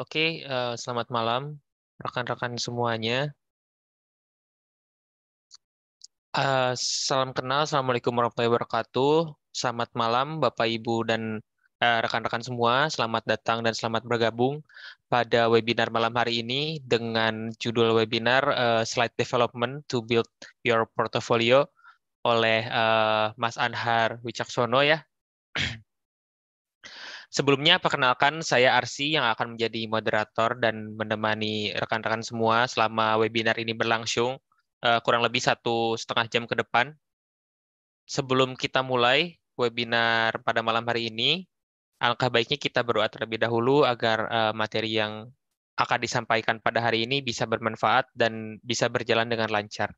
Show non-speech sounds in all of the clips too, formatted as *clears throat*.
Oke, uh, selamat malam rekan-rekan semuanya. Uh, salam kenal, Assalamualaikum warahmatullahi wabarakatuh. Selamat malam Bapak, Ibu, dan eh, rekan-rekan uh, semua. Selamat datang dan selamat bergabung pada webinar malam hari ini dengan judul webinar uh, Slide Development to Build Your Portfolio oleh uh, Mas Anhar Wicaksono ya. Sebelumnya perkenalkan saya Arsi yang akan menjadi moderator dan menemani rekan-rekan semua selama webinar ini berlangsung eh, kurang lebih satu setengah jam ke depan. Sebelum kita mulai webinar pada malam hari ini, alangkah baiknya kita berdoa terlebih dahulu agar eh, materi yang akan disampaikan pada hari ini bisa bermanfaat dan bisa berjalan dengan lancar.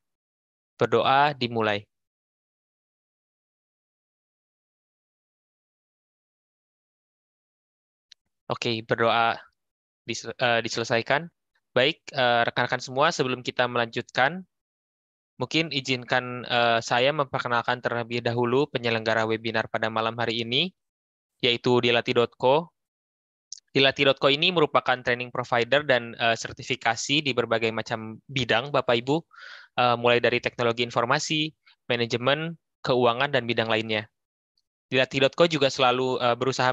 Berdoa dimulai. Oke, berdoa eh, diselesaikan. Baik, eh, rekan-rekan semua, sebelum kita melanjutkan, mungkin izinkan eh, saya memperkenalkan terlebih dahulu penyelenggara webinar pada malam hari ini, yaitu Dilati.co. Dilati.co ini merupakan training provider dan sertifikasi di berbagai macam bidang, Bapak-Ibu, mulai dari teknologi informasi, manajemen, keuangan, dan bidang lainnya. Dilatih.co juga selalu uh, berusaha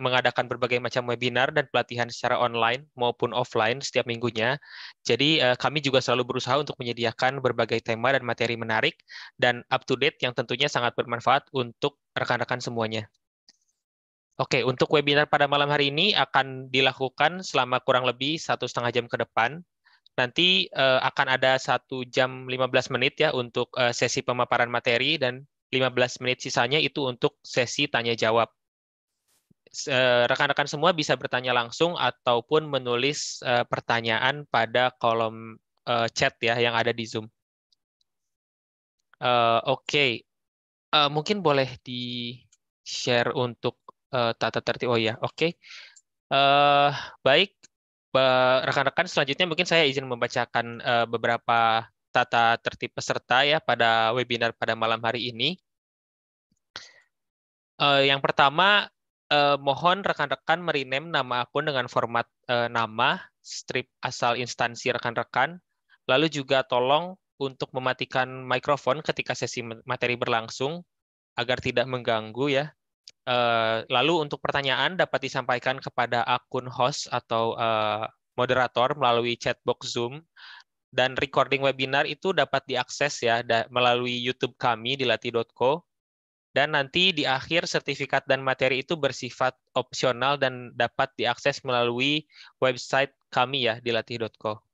mengadakan berbagai macam webinar dan pelatihan secara online maupun offline setiap minggunya. Jadi uh, kami juga selalu berusaha untuk menyediakan berbagai tema dan materi menarik dan up to date yang tentunya sangat bermanfaat untuk rekan-rekan semuanya. Oke, untuk webinar pada malam hari ini akan dilakukan selama kurang lebih satu setengah jam ke depan nanti uh, akan ada satu jam 15 menit ya untuk uh, sesi pemaparan materi dan 15 menit sisanya itu untuk sesi tanya jawab. Eh, rekan-rekan semua bisa bertanya langsung ataupun menulis eh, pertanyaan pada kolom eh, chat ya yang ada di Zoom. Oke, okay. mungkin boleh di share untuk tata tertib. Oh ya, oke. Okay. Baik, rekan-rekan selanjutnya mungkin saya izin membacakan beberapa tata tertib peserta ya pada webinar pada malam hari ini. Uh, yang pertama, uh, mohon rekan-rekan merename nama akun dengan format uh, nama, strip asal instansi rekan-rekan, lalu juga tolong untuk mematikan mikrofon ketika sesi materi berlangsung agar tidak mengganggu ya. Uh, lalu untuk pertanyaan dapat disampaikan kepada akun host atau uh, moderator melalui chat box Zoom dan recording webinar itu dapat diakses ya da melalui YouTube kami di lati.co dan nanti di akhir sertifikat dan materi itu bersifat opsional dan dapat diakses melalui website kami ya di latih.co.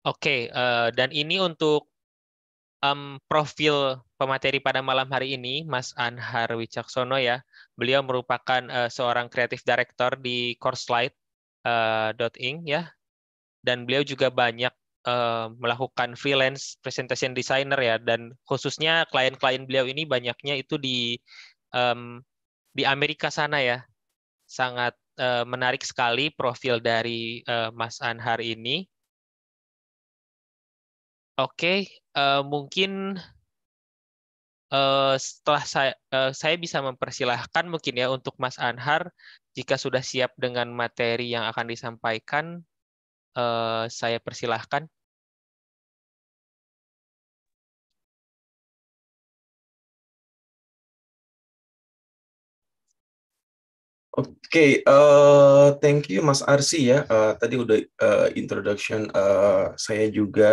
Oke, uh, dan ini untuk um, profil pemateri pada malam hari ini, Mas Anhar Wicaksono ya. Beliau merupakan uh, seorang kreatif director di CourseLight.ing uh, eh, .ing, ya, dan beliau juga banyak uh, melakukan freelance presentation designer ya dan khususnya klien-klien beliau ini banyaknya itu di um, di Amerika sana ya sangat uh, menarik sekali profil dari uh, Mas Anhar ini. Oke, okay, uh, mungkin uh, setelah saya uh, saya bisa mempersilahkan mungkin ya untuk Mas Anhar jika sudah siap dengan materi yang akan disampaikan Eh, saya persilahkan. Oke, okay, uh, eh, thank you Mas Arsi ya. Uh, tadi udah uh, introduction uh, saya juga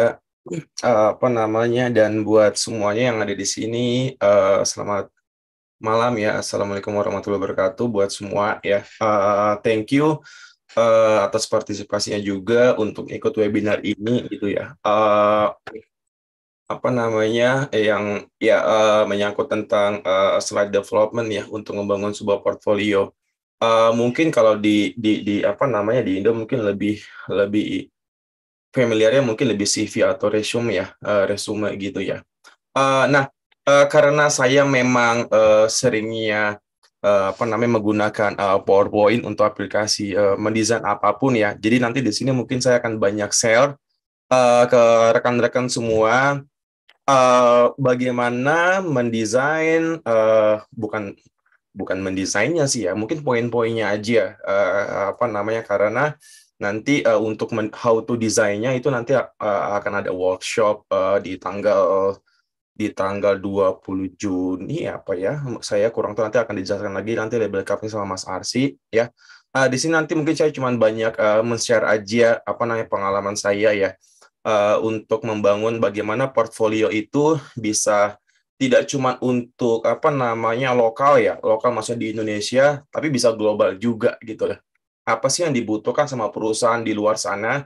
uh, apa namanya dan buat semuanya yang ada di sini uh, selamat malam ya. Assalamualaikum warahmatullahi wabarakatuh buat semua ya. Uh, thank you uh, atas partisipasinya juga untuk ikut webinar ini gitu ya. Uh, apa namanya yang ya uh, menyangkut tentang uh, slide development ya untuk membangun sebuah portfolio. Uh, mungkin kalau di di di apa namanya di Indo mungkin lebih lebih familiarnya mungkin lebih CV atau resume ya, uh, resume gitu ya. Uh, nah, uh, karena saya memang uh, seringnya uh, apa namanya menggunakan uh, PowerPoint untuk aplikasi uh, mendesain apapun ya. Jadi nanti di sini mungkin saya akan banyak share uh, ke rekan-rekan semua uh, bagaimana mendesain uh, bukan bukan mendesainnya sih ya, mungkin poin-poinnya aja uh, apa namanya karena nanti uh, untuk men- how to desainnya itu nanti uh, akan ada workshop uh, di tanggal di tanggal 20 Juni apa ya saya kurang tahu nanti akan dijelaskan lagi nanti label cupnya sama Mas Arsi ya uh, di sini nanti mungkin saya cuma banyak uh, men-share aja apa namanya pengalaman saya ya uh, untuk membangun bagaimana portfolio itu bisa tidak cuma untuk apa namanya lokal ya lokal maksudnya di Indonesia tapi bisa global juga gitu ya apa sih yang dibutuhkan sama perusahaan di luar sana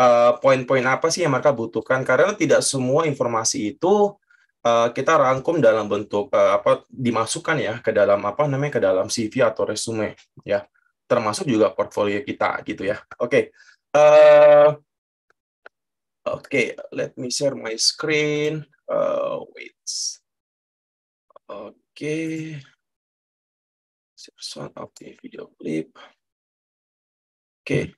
eh, poin-poin apa sih yang mereka butuhkan karena tidak semua informasi itu Eh, kita rangkum dalam bentuk uh, apa dimasukkan ya ke dalam apa namanya ke dalam CV atau resume ya termasuk juga portfolio kita gitu ya oke okay. uh, eh, oke okay. let me share my screen uh, wait oke okay. share sound video clip oke okay.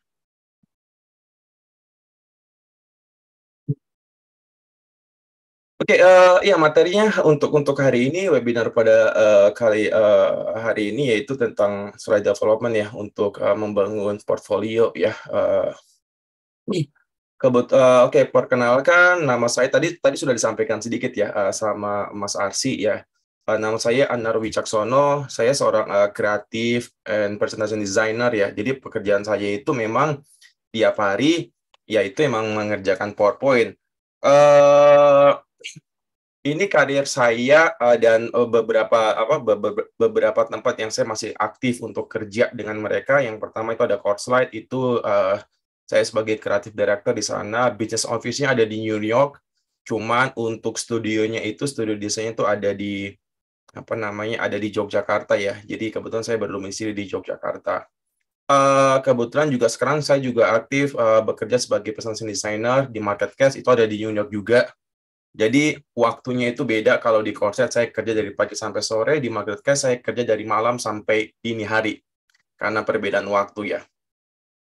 Oke, okay, uh, eh, ya materinya untuk untuk hari ini webinar pada uh, kali uh, hari ini yaitu tentang strategi development ya untuk uh, membangun portfolio ya. Uh, Kebut, uh, oke okay, perkenalkan nama saya tadi tadi sudah disampaikan sedikit ya uh, sama Mas Arsi ya. Uh, nama saya Anar Wicaksono, saya seorang uh, kreatif and presentation designer ya. Jadi pekerjaan saya itu memang tiap hari yaitu memang mengerjakan PowerPoint. Uh, ini karir saya uh, dan uh, beberapa apa be be beberapa tempat yang saya masih aktif untuk kerja dengan mereka. Yang pertama itu ada slide itu uh, saya sebagai kreatif director di sana. Business office-nya ada di New York. Cuman untuk studionya itu studio desainnya itu ada di apa namanya ada di Yogyakarta ya. Jadi kebetulan saya berdomisili di Yogyakarta. Uh, kebetulan juga sekarang saya juga aktif uh, bekerja sebagai pesan designer di marketcast itu ada di New York juga jadi waktunya itu beda kalau di korset saya kerja dari pagi sampai sore, di marketplace saya kerja dari malam sampai dini hari. Karena perbedaan waktu ya.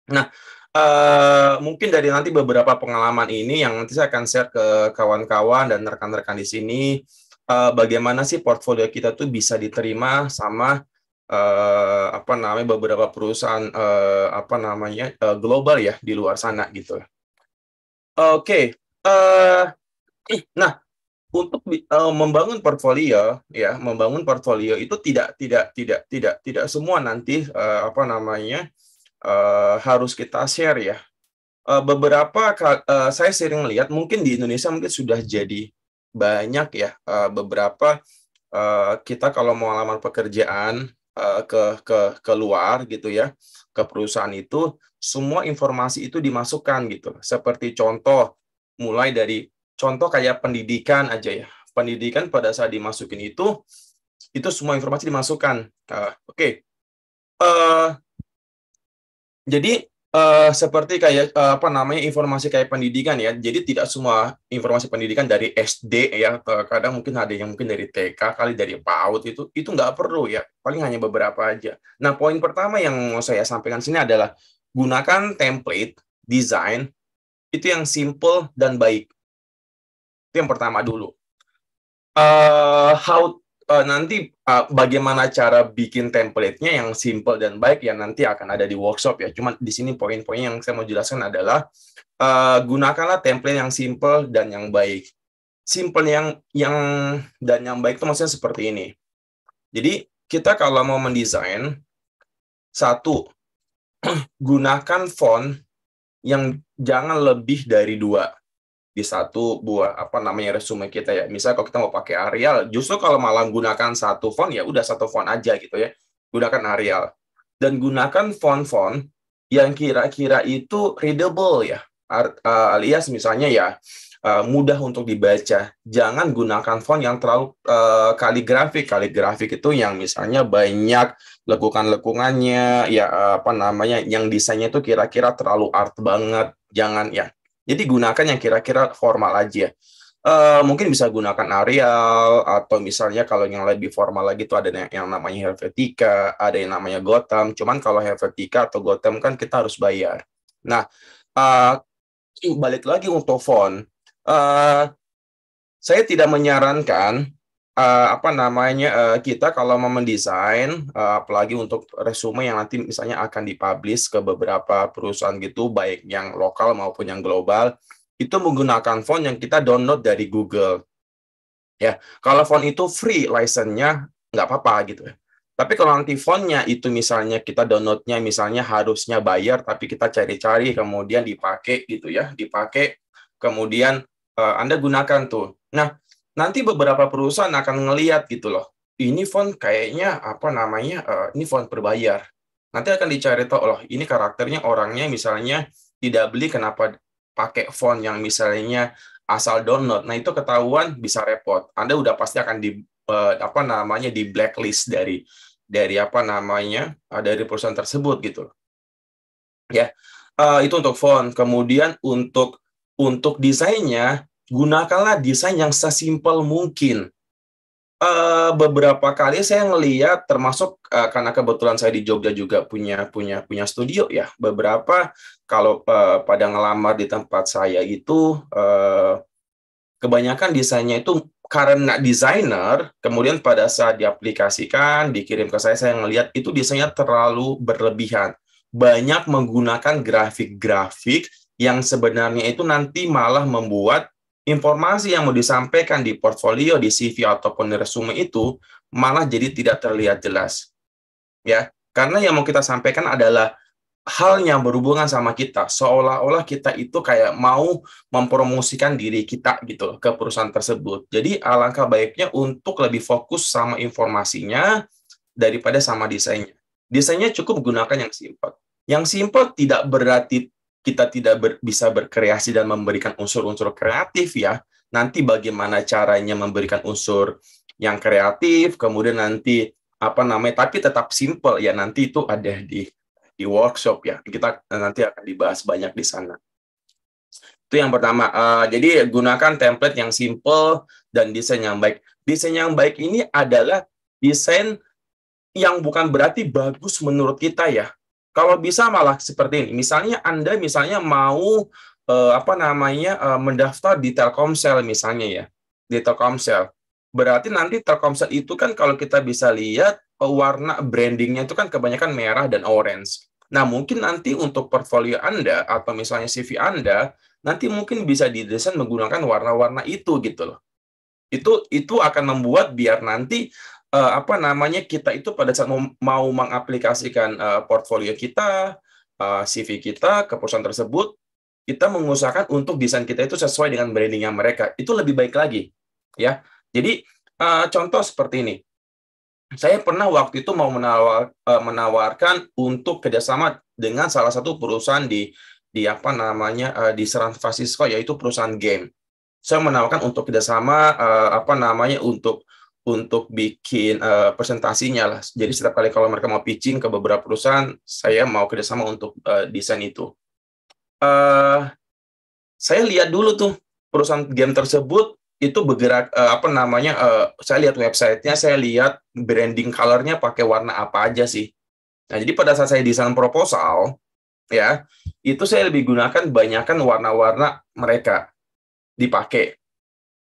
Nah, uh, mungkin dari nanti beberapa pengalaman ini yang nanti saya akan share ke kawan-kawan dan rekan-rekan di sini uh, bagaimana sih portfolio kita tuh bisa diterima sama uh, apa namanya beberapa perusahaan uh, apa namanya uh, global ya di luar sana gitu. Oke, okay. uh, Nah, untuk uh, membangun portfolio ya, membangun portfolio itu tidak tidak tidak tidak tidak semua nanti uh, apa namanya uh, harus kita share ya. Uh, beberapa uh, saya sering lihat mungkin di Indonesia mungkin sudah jadi banyak ya uh, beberapa uh, kita kalau mau lamar pekerjaan uh, ke ke keluar gitu ya ke perusahaan itu semua informasi itu dimasukkan gitu seperti contoh mulai dari contoh kayak pendidikan aja ya. Pendidikan pada saat dimasukin itu, itu semua informasi dimasukkan. Uh, Oke. Okay. Uh, eh, jadi uh, seperti kayak uh, apa namanya informasi kayak pendidikan ya. Jadi tidak semua informasi pendidikan dari SD ya. Kadang mungkin ada yang mungkin dari TK kali dari PAUD itu itu nggak perlu ya. Paling hanya beberapa aja. Nah poin pertama yang mau saya sampaikan sini adalah gunakan template desain itu yang simple dan baik. Itu yang pertama dulu. Uh, how uh, nanti uh, bagaimana cara bikin template-nya yang simple dan baik ya nanti akan ada di workshop ya. Cuman di sini poin-poin yang saya mau jelaskan adalah uh, gunakanlah template yang simple dan yang baik. Simple yang yang dan yang baik itu maksudnya seperti ini. Jadi kita kalau mau mendesain satu *clears throat* gunakan font yang jangan lebih dari dua di satu buah apa namanya resume kita ya. misalnya kalau kita mau pakai Arial, justru kalau malah gunakan satu font ya udah satu font aja gitu ya. Gunakan Arial dan gunakan font-font yang kira-kira itu readable ya. Eh, alias misalnya ya eh, mudah untuk dibaca. Jangan gunakan font yang terlalu uh, eh, kaligrafi Kaligrafi itu yang misalnya banyak lekukan-lekungannya, ya apa namanya, yang desainnya itu kira-kira terlalu art banget. Jangan ya. Jadi gunakan yang kira-kira formal aja. Uh, mungkin bisa gunakan Arial atau misalnya kalau yang lebih formal lagi itu ada yang namanya Helvetica, ada yang namanya Gotham. Cuman kalau Helvetica atau Gotham kan kita harus bayar. Nah, uh, balik lagi untuk font, uh, saya tidak menyarankan uh, apa namanya uh, kita kalau mau mendesain uh, apalagi untuk resume yang nanti misalnya akan dipublish ke beberapa perusahaan gitu baik yang lokal maupun yang global itu menggunakan font yang kita download dari Google ya kalau font itu free license-nya nggak apa-apa gitu ya tapi kalau nanti fontnya itu misalnya kita downloadnya misalnya harusnya bayar tapi kita cari-cari kemudian dipakai gitu ya dipakai kemudian uh, anda gunakan tuh nah nanti beberapa perusahaan akan ngeliat gitu loh. Ini font kayaknya apa namanya? Uh, ini font berbayar. Nanti akan dicari tahu loh, ini karakternya orangnya misalnya tidak beli kenapa pakai font yang misalnya asal download. Nah, itu ketahuan bisa repot. Anda udah pasti akan di uh, apa namanya di blacklist dari dari apa namanya? Uh, dari perusahaan tersebut gitu loh. Ya. Uh, itu untuk font. Kemudian untuk untuk desainnya gunakanlah desain yang sesimpel mungkin. Uh, beberapa kali saya ngelihat, termasuk uh, karena kebetulan saya di Jogja juga punya punya punya studio ya beberapa kalau uh, pada ngelamar di tempat saya itu uh, kebanyakan desainnya itu karena desainer kemudian pada saat diaplikasikan dikirim ke saya saya ngelihat itu desainnya terlalu berlebihan banyak menggunakan grafik-grafik yang sebenarnya itu nanti malah membuat informasi yang mau disampaikan di portfolio, di CV ataupun di resume itu malah jadi tidak terlihat jelas. Ya, karena yang mau kita sampaikan adalah hal yang berhubungan sama kita, seolah-olah kita itu kayak mau mempromosikan diri kita gitu ke perusahaan tersebut. Jadi alangkah baiknya untuk lebih fokus sama informasinya daripada sama desainnya. Desainnya cukup gunakan yang simple. Yang simple tidak berarti kita tidak ber, bisa berkreasi dan memberikan unsur-unsur kreatif ya, nanti bagaimana caranya memberikan unsur yang kreatif, kemudian nanti apa namanya, tapi tetap simple ya, nanti itu ada di di workshop ya, kita eh, nanti akan dibahas banyak di sana. Itu yang pertama. Uh, jadi gunakan template yang simple dan desain yang baik. Desain yang baik ini adalah desain yang bukan berarti bagus menurut kita ya, kalau bisa malah seperti ini. Misalnya Anda misalnya mau eh, apa namanya eh, mendaftar di Telkomsel misalnya ya. Di Telkomsel. Berarti nanti Telkomsel itu kan kalau kita bisa lihat eh, warna brandingnya itu kan kebanyakan merah dan orange. Nah, mungkin nanti untuk portfolio Anda atau misalnya CV Anda, nanti mungkin bisa didesain menggunakan warna-warna itu gitu loh. Itu itu akan membuat biar nanti uh, apa namanya kita itu pada saat mau, mau mengaplikasikan uh, portfolio kita, uh, eh, CV kita ke perusahaan tersebut, kita mengusahakan untuk desain kita itu sesuai dengan brandingnya mereka. Itu lebih baik lagi, ya. Jadi uh, contoh seperti ini, saya pernah waktu itu mau menawar, uh, menawarkan untuk kerjasama dengan salah satu perusahaan di di apa namanya uh, di San Francisco yaitu perusahaan game. Saya menawarkan untuk kerjasama uh, apa namanya untuk untuk bikin uh, presentasinya lah. Jadi setiap kali kalau mereka mau pitching ke beberapa perusahaan, saya mau kerjasama untuk uh, desain itu. Uh, saya lihat dulu tuh perusahaan game tersebut itu bergerak uh, apa namanya? Uh, saya lihat websitenya, saya lihat branding colornya pakai warna apa aja sih. Nah jadi pada saat saya desain proposal ya itu saya lebih gunakan banyakkan warna-warna mereka dipakai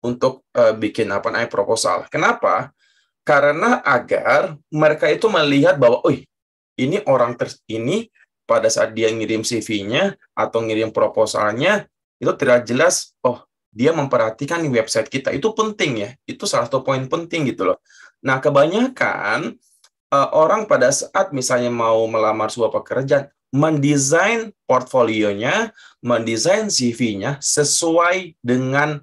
untuk uh, bikin apa namanya proposal. Kenapa? Karena agar mereka itu melihat bahwa, oh ini orang ter ini pada saat dia ngirim CV-nya atau ngirim proposalnya itu tidak jelas, oh dia memperhatikan website kita itu penting ya, itu salah satu poin penting gitu loh. Nah kebanyakan uh, orang pada saat misalnya mau melamar sebuah pekerjaan mendesain portfolionya, mendesain CV-nya sesuai dengan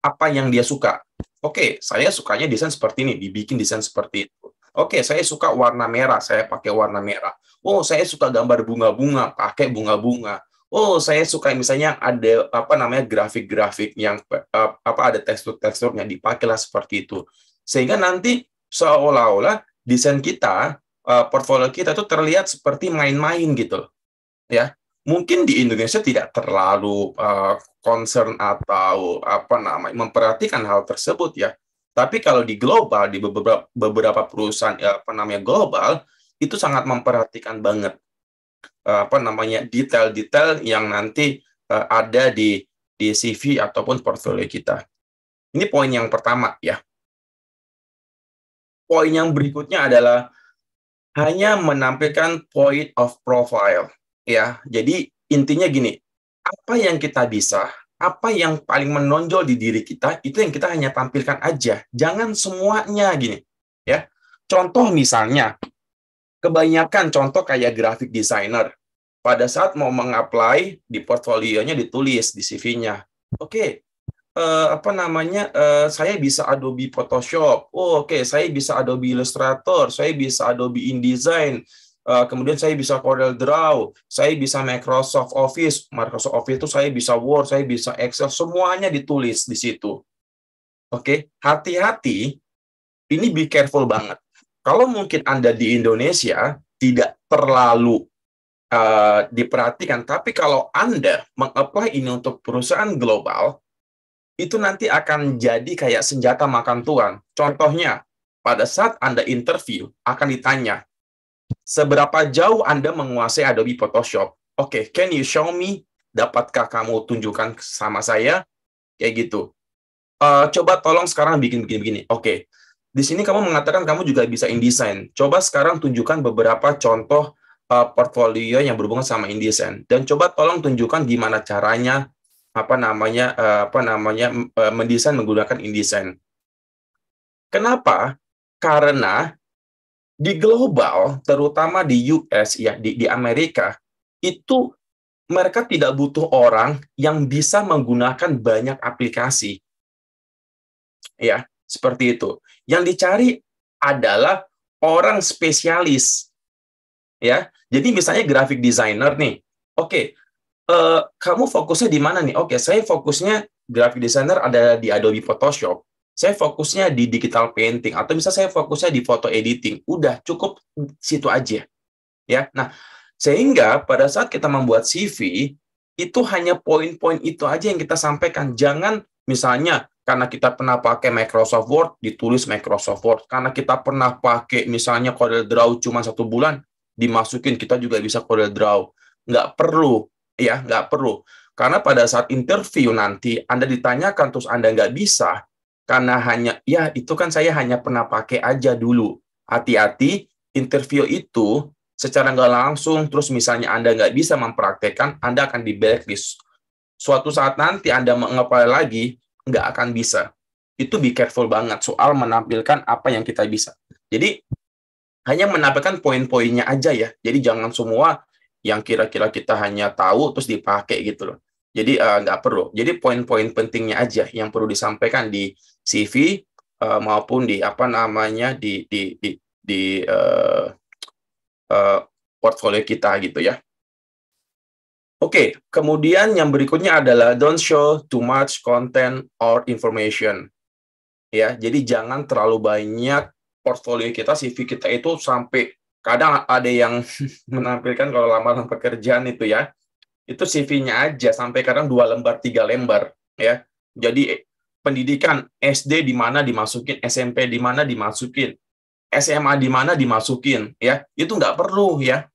apa yang dia suka. Oke, okay, saya sukanya desain seperti ini, dibikin desain seperti itu. Oke, okay, saya suka warna merah, saya pakai warna merah. Oh, saya suka gambar bunga-bunga, pakai bunga-bunga. Oh, saya suka misalnya ada apa namanya grafik-grafik yang eh, apa ada tekstur-teksturnya dipakailah seperti itu. Sehingga nanti seolah-olah desain kita, eh, portfolio kita itu terlihat seperti main-main gitu. Ya, mungkin di Indonesia tidak terlalu uh, concern atau apa namanya memperhatikan hal tersebut ya. Tapi kalau di global di beberapa beberapa perusahaan ya, apa namanya global itu sangat memperhatikan banget uh, apa namanya detail-detail yang nanti uh, ada di di CV ataupun portfolio kita. Ini poin yang pertama ya. Poin yang berikutnya adalah hanya menampilkan point of profile ya. Jadi intinya gini, apa yang kita bisa, apa yang paling menonjol di diri kita itu yang kita hanya tampilkan aja. Jangan semuanya gini, ya. Contoh misalnya, kebanyakan contoh kayak graphic designer pada saat mau mengapply di portfolionya ditulis di CV-nya. Oke, okay, uh, eh, apa namanya? uh, saya bisa Adobe Photoshop. Oh, oke, okay, saya bisa Adobe Illustrator, saya bisa Adobe InDesign, Eh, kemudian saya bisa Corel Draw, saya bisa Microsoft Office, Microsoft Office itu saya bisa Word, saya bisa Excel, semuanya ditulis di situ. Oke, okay? hati-hati, ini be careful banget. Kalau mungkin Anda di Indonesia tidak terlalu uh, diperhatikan, tapi kalau Anda mengapply ini untuk perusahaan global, itu nanti akan jadi kayak senjata makan tuan. Contohnya, pada saat Anda interview, akan ditanya, seberapa jauh Anda menguasai Adobe Photoshop? Oke, okay, can you show me? Dapatkah kamu tunjukkan sama saya? Kayak gitu. Uh, coba tolong sekarang bikin begini-begini. Oke, okay. di sini kamu mengatakan kamu juga bisa InDesign. Coba sekarang tunjukkan beberapa contoh uh, portfolio yang berhubungan sama InDesign. Dan coba tolong tunjukkan gimana caranya apa namanya uh, apa namanya uh, mendesain menggunakan InDesign. Kenapa? Karena di global, terutama di US ya di, di Amerika, itu mereka tidak butuh orang yang bisa menggunakan banyak aplikasi. Ya, seperti itu. Yang dicari adalah orang spesialis. Ya. Jadi misalnya graphic designer nih. Oke, okay, uh, eh, kamu fokusnya di mana nih? Oke, okay, saya fokusnya graphic designer ada di Adobe Photoshop saya fokusnya di digital painting atau bisa saya fokusnya di foto editing udah cukup situ aja ya nah sehingga pada saat kita membuat CV itu hanya poin-poin itu aja yang kita sampaikan jangan misalnya karena kita pernah pakai Microsoft Word ditulis Microsoft Word karena kita pernah pakai misalnya Corel Draw cuma satu bulan dimasukin kita juga bisa Corel Draw nggak perlu ya nggak perlu karena pada saat interview nanti Anda ditanyakan terus Anda nggak bisa karena hanya ya itu kan saya hanya pernah pakai aja dulu. Hati-hati, interview itu secara nggak langsung, terus misalnya Anda nggak bisa mempraktekkan, Anda akan di blacklist. Suatu saat nanti Anda mengapply lagi, nggak akan bisa. Itu be careful banget soal menampilkan apa yang kita bisa. Jadi, hanya menampilkan poin-poinnya aja ya. Jadi, jangan semua yang kira-kira kita hanya tahu terus dipakai gitu loh. Jadi, uh, nggak perlu. Jadi, poin-poin pentingnya aja yang perlu disampaikan di CV uh, eh, maupun di apa namanya di di di, di uh, uh, portfolio kita gitu ya. Oke, okay, kemudian yang berikutnya adalah don't show too much content or information. Ya, jadi jangan terlalu banyak portfolio kita, CV kita itu sampai kadang ada yang *laughs* menampilkan kalau lamaran pekerjaan itu ya, itu CV-nya aja sampai kadang dua lembar, tiga lembar ya. Jadi pendidikan SD di mana dimasukin, SMP di mana dimasukin, SMA di mana dimasukin, ya itu nggak perlu ya.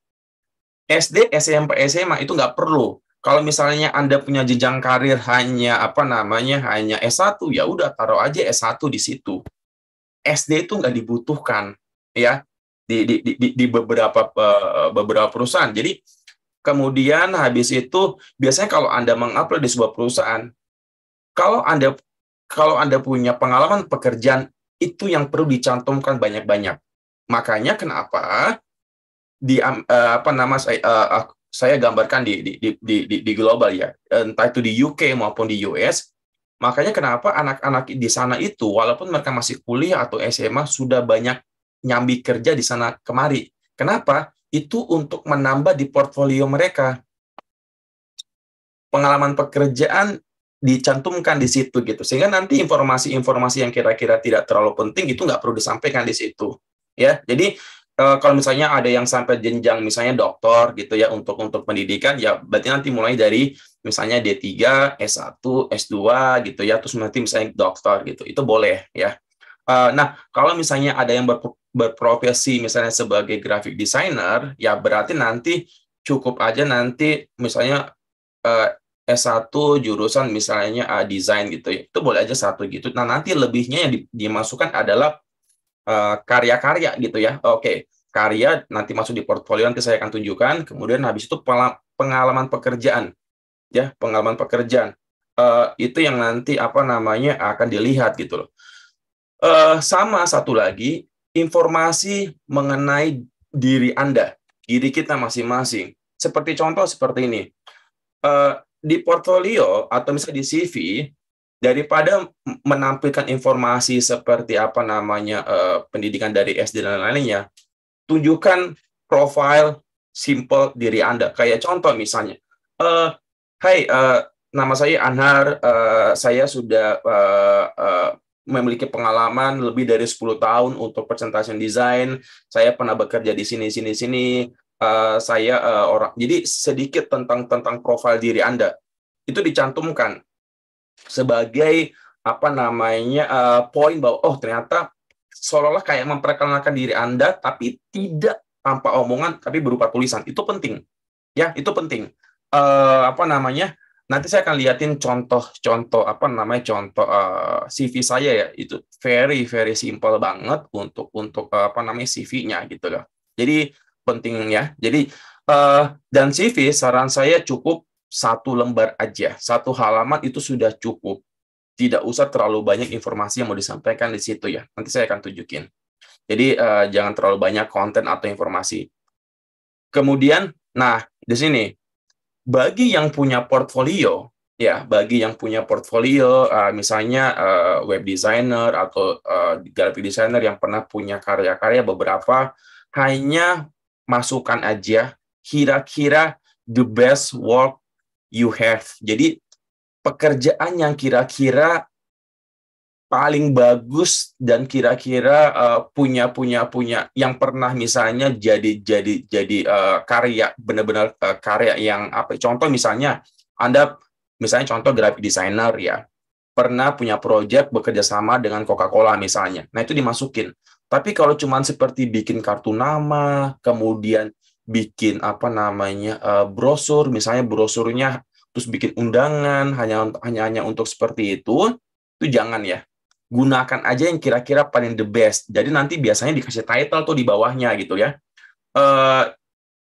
SD, SMP, SMA itu nggak perlu. Kalau misalnya Anda punya jenjang karir hanya apa namanya hanya S1 ya udah taruh aja S1 di situ. SD itu nggak dibutuhkan ya di di di, di beberapa eh, beberapa perusahaan. Jadi kemudian habis itu biasanya kalau Anda mengupload di sebuah perusahaan kalau Anda kalau Anda punya pengalaman pekerjaan, itu yang perlu dicantumkan banyak-banyak. Makanya kenapa di uh, apa nama saya uh, saya gambarkan di di, di di di global ya, entah itu di UK maupun di US. Makanya kenapa anak-anak di sana itu walaupun mereka masih kuliah atau SMA sudah banyak nyambi kerja di sana kemari. Kenapa? Itu untuk menambah di portfolio mereka. Pengalaman pekerjaan dicantumkan di situ gitu sehingga nanti informasi-informasi yang kira-kira tidak terlalu penting itu nggak perlu disampaikan di situ ya jadi e, kalau misalnya ada yang sampai jenjang misalnya doktor gitu ya untuk untuk pendidikan ya berarti nanti mulai dari misalnya D3 S1 S2 gitu ya terus nanti misalnya doktor gitu itu boleh ya e, nah kalau misalnya ada yang ber, berprofesi misalnya sebagai graphic designer ya berarti nanti cukup aja nanti misalnya eh, S1 jurusan misalnya uh, desain gitu ya, itu boleh aja satu gitu. Nah nanti lebihnya yang dimasukkan adalah eh, karya-karya uh, gitu ya. Oke, okay. karya nanti masuk di portfolio nanti saya akan tunjukkan. Kemudian habis itu pengalaman pekerjaan, ya pengalaman pekerjaan uh, itu yang nanti apa namanya akan dilihat gitu loh. Uh, sama satu lagi informasi mengenai diri anda, diri kita masing-masing. Seperti contoh seperti ini. Uh, di portfolio atau misalnya di CV daripada menampilkan informasi seperti apa namanya uh, pendidikan dari SD dan lain-lainnya, tunjukkan profile simple diri Anda. Kayak contoh misalnya, uh, Hai, uh, nama saya Anhar, uh, saya sudah uh, uh, memiliki pengalaman lebih dari 10 tahun untuk presentasi desain. Saya pernah bekerja di sini, sini, sini. Eh, saya uh, orang. Jadi sedikit tentang tentang profil diri Anda itu dicantumkan sebagai apa namanya uh, poin bahwa oh ternyata seolah-olah kayak memperkenalkan diri Anda tapi tidak tanpa omongan tapi berupa tulisan. Itu penting. Ya, itu penting. Uh, apa namanya? Nanti saya akan liatin contoh-contoh apa namanya contoh uh, CV saya ya. Itu very very simple banget untuk untuk uh, apa namanya CV-nya gitu loh. Jadi pentingnya. Jadi uh, dan CV saran saya cukup satu lembar aja, satu halaman itu sudah cukup. Tidak usah terlalu banyak informasi yang mau disampaikan di situ ya. Nanti saya akan tunjukin. Jadi uh, jangan terlalu banyak konten atau informasi. Kemudian, nah di sini bagi yang punya portfolio ya, bagi yang punya portfolio uh, misalnya uh, web designer atau uh, graphic designer yang pernah punya karya-karya beberapa hanya masukan aja kira-kira the best work you have. Jadi pekerjaan yang kira-kira paling bagus dan kira-kira uh, punya punya punya yang pernah misalnya jadi jadi jadi uh, karya benar-benar uh, karya yang apa ya, contoh misalnya Anda misalnya contoh graphic designer ya pernah punya project bekerja sama dengan Coca-Cola misalnya. Nah, itu dimasukin. Tapi kalau cuman seperti bikin kartu nama, kemudian bikin apa namanya uh, brosur, misalnya brosurnya terus bikin undangan hanya hanya hanya untuk seperti itu, itu jangan ya. Gunakan aja yang kira-kira paling the best. Jadi nanti biasanya dikasih title tuh di bawahnya gitu ya. Uh,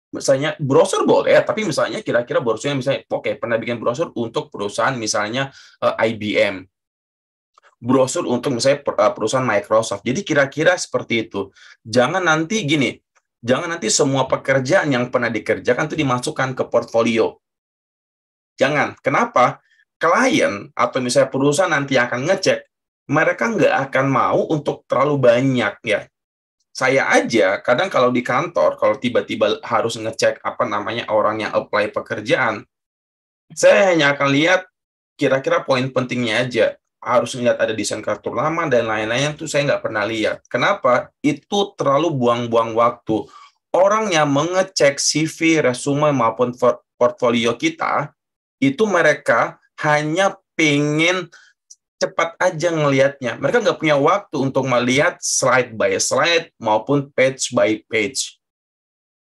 misalnya brosur boleh, tapi misalnya kira-kira brosurnya misalnya oke okay, pernah bikin brosur untuk perusahaan misalnya uh, eh, IBM brosur untuk misalnya eh, perusahaan Microsoft. Jadi kira-kira seperti itu. Jangan nanti gini, jangan nanti semua pekerjaan yang pernah dikerjakan itu dimasukkan ke portfolio. Jangan. Kenapa? Klien atau misalnya perusahaan nanti akan ngecek, mereka nggak akan mau untuk terlalu banyak ya. Saya aja kadang kalau di kantor, kalau tiba-tiba harus ngecek apa namanya orang yang apply pekerjaan, saya hanya akan lihat kira-kira poin pentingnya aja harus lihat ada desain kartu lama dan lain-lain tuh saya nggak pernah lihat. Kenapa? Itu terlalu buang-buang waktu. Orangnya mengecek CV, resume maupun portfolio kita, itu mereka hanya pengen cepat aja ngelihatnya. Mereka nggak punya waktu untuk melihat slide by slide maupun page by page.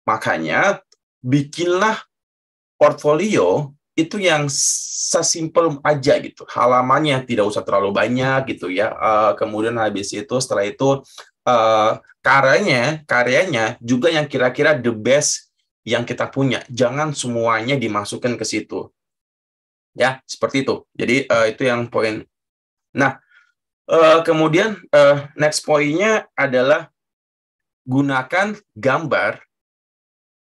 Makanya bikinlah portfolio itu yang sesimpel aja gitu halamannya tidak usah terlalu banyak gitu ya uh, kemudian habis itu setelah itu uh, karyanya karyanya juga yang kira-kira the best yang kita punya jangan semuanya dimasukkan ke situ ya seperti itu jadi uh, itu yang poin nah uh, kemudian uh, next poinnya adalah gunakan gambar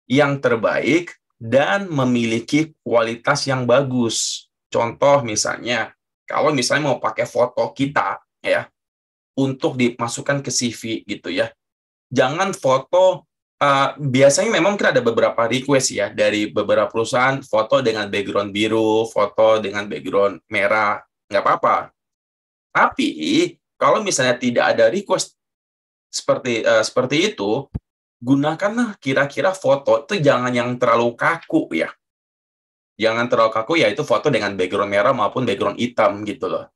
yang terbaik dan memiliki kualitas yang bagus. Contoh misalnya, kalau misalnya mau pakai foto kita ya untuk dimasukkan ke CV gitu ya. Jangan foto uh, biasanya memang kita ada beberapa request ya dari beberapa perusahaan foto dengan background biru, foto dengan background merah, nggak apa-apa. Tapi kalau misalnya tidak ada request seperti uh, seperti itu, gunakanlah kira-kira foto itu jangan yang terlalu kaku ya. Jangan terlalu kaku ya itu foto dengan background merah maupun background hitam gitu loh.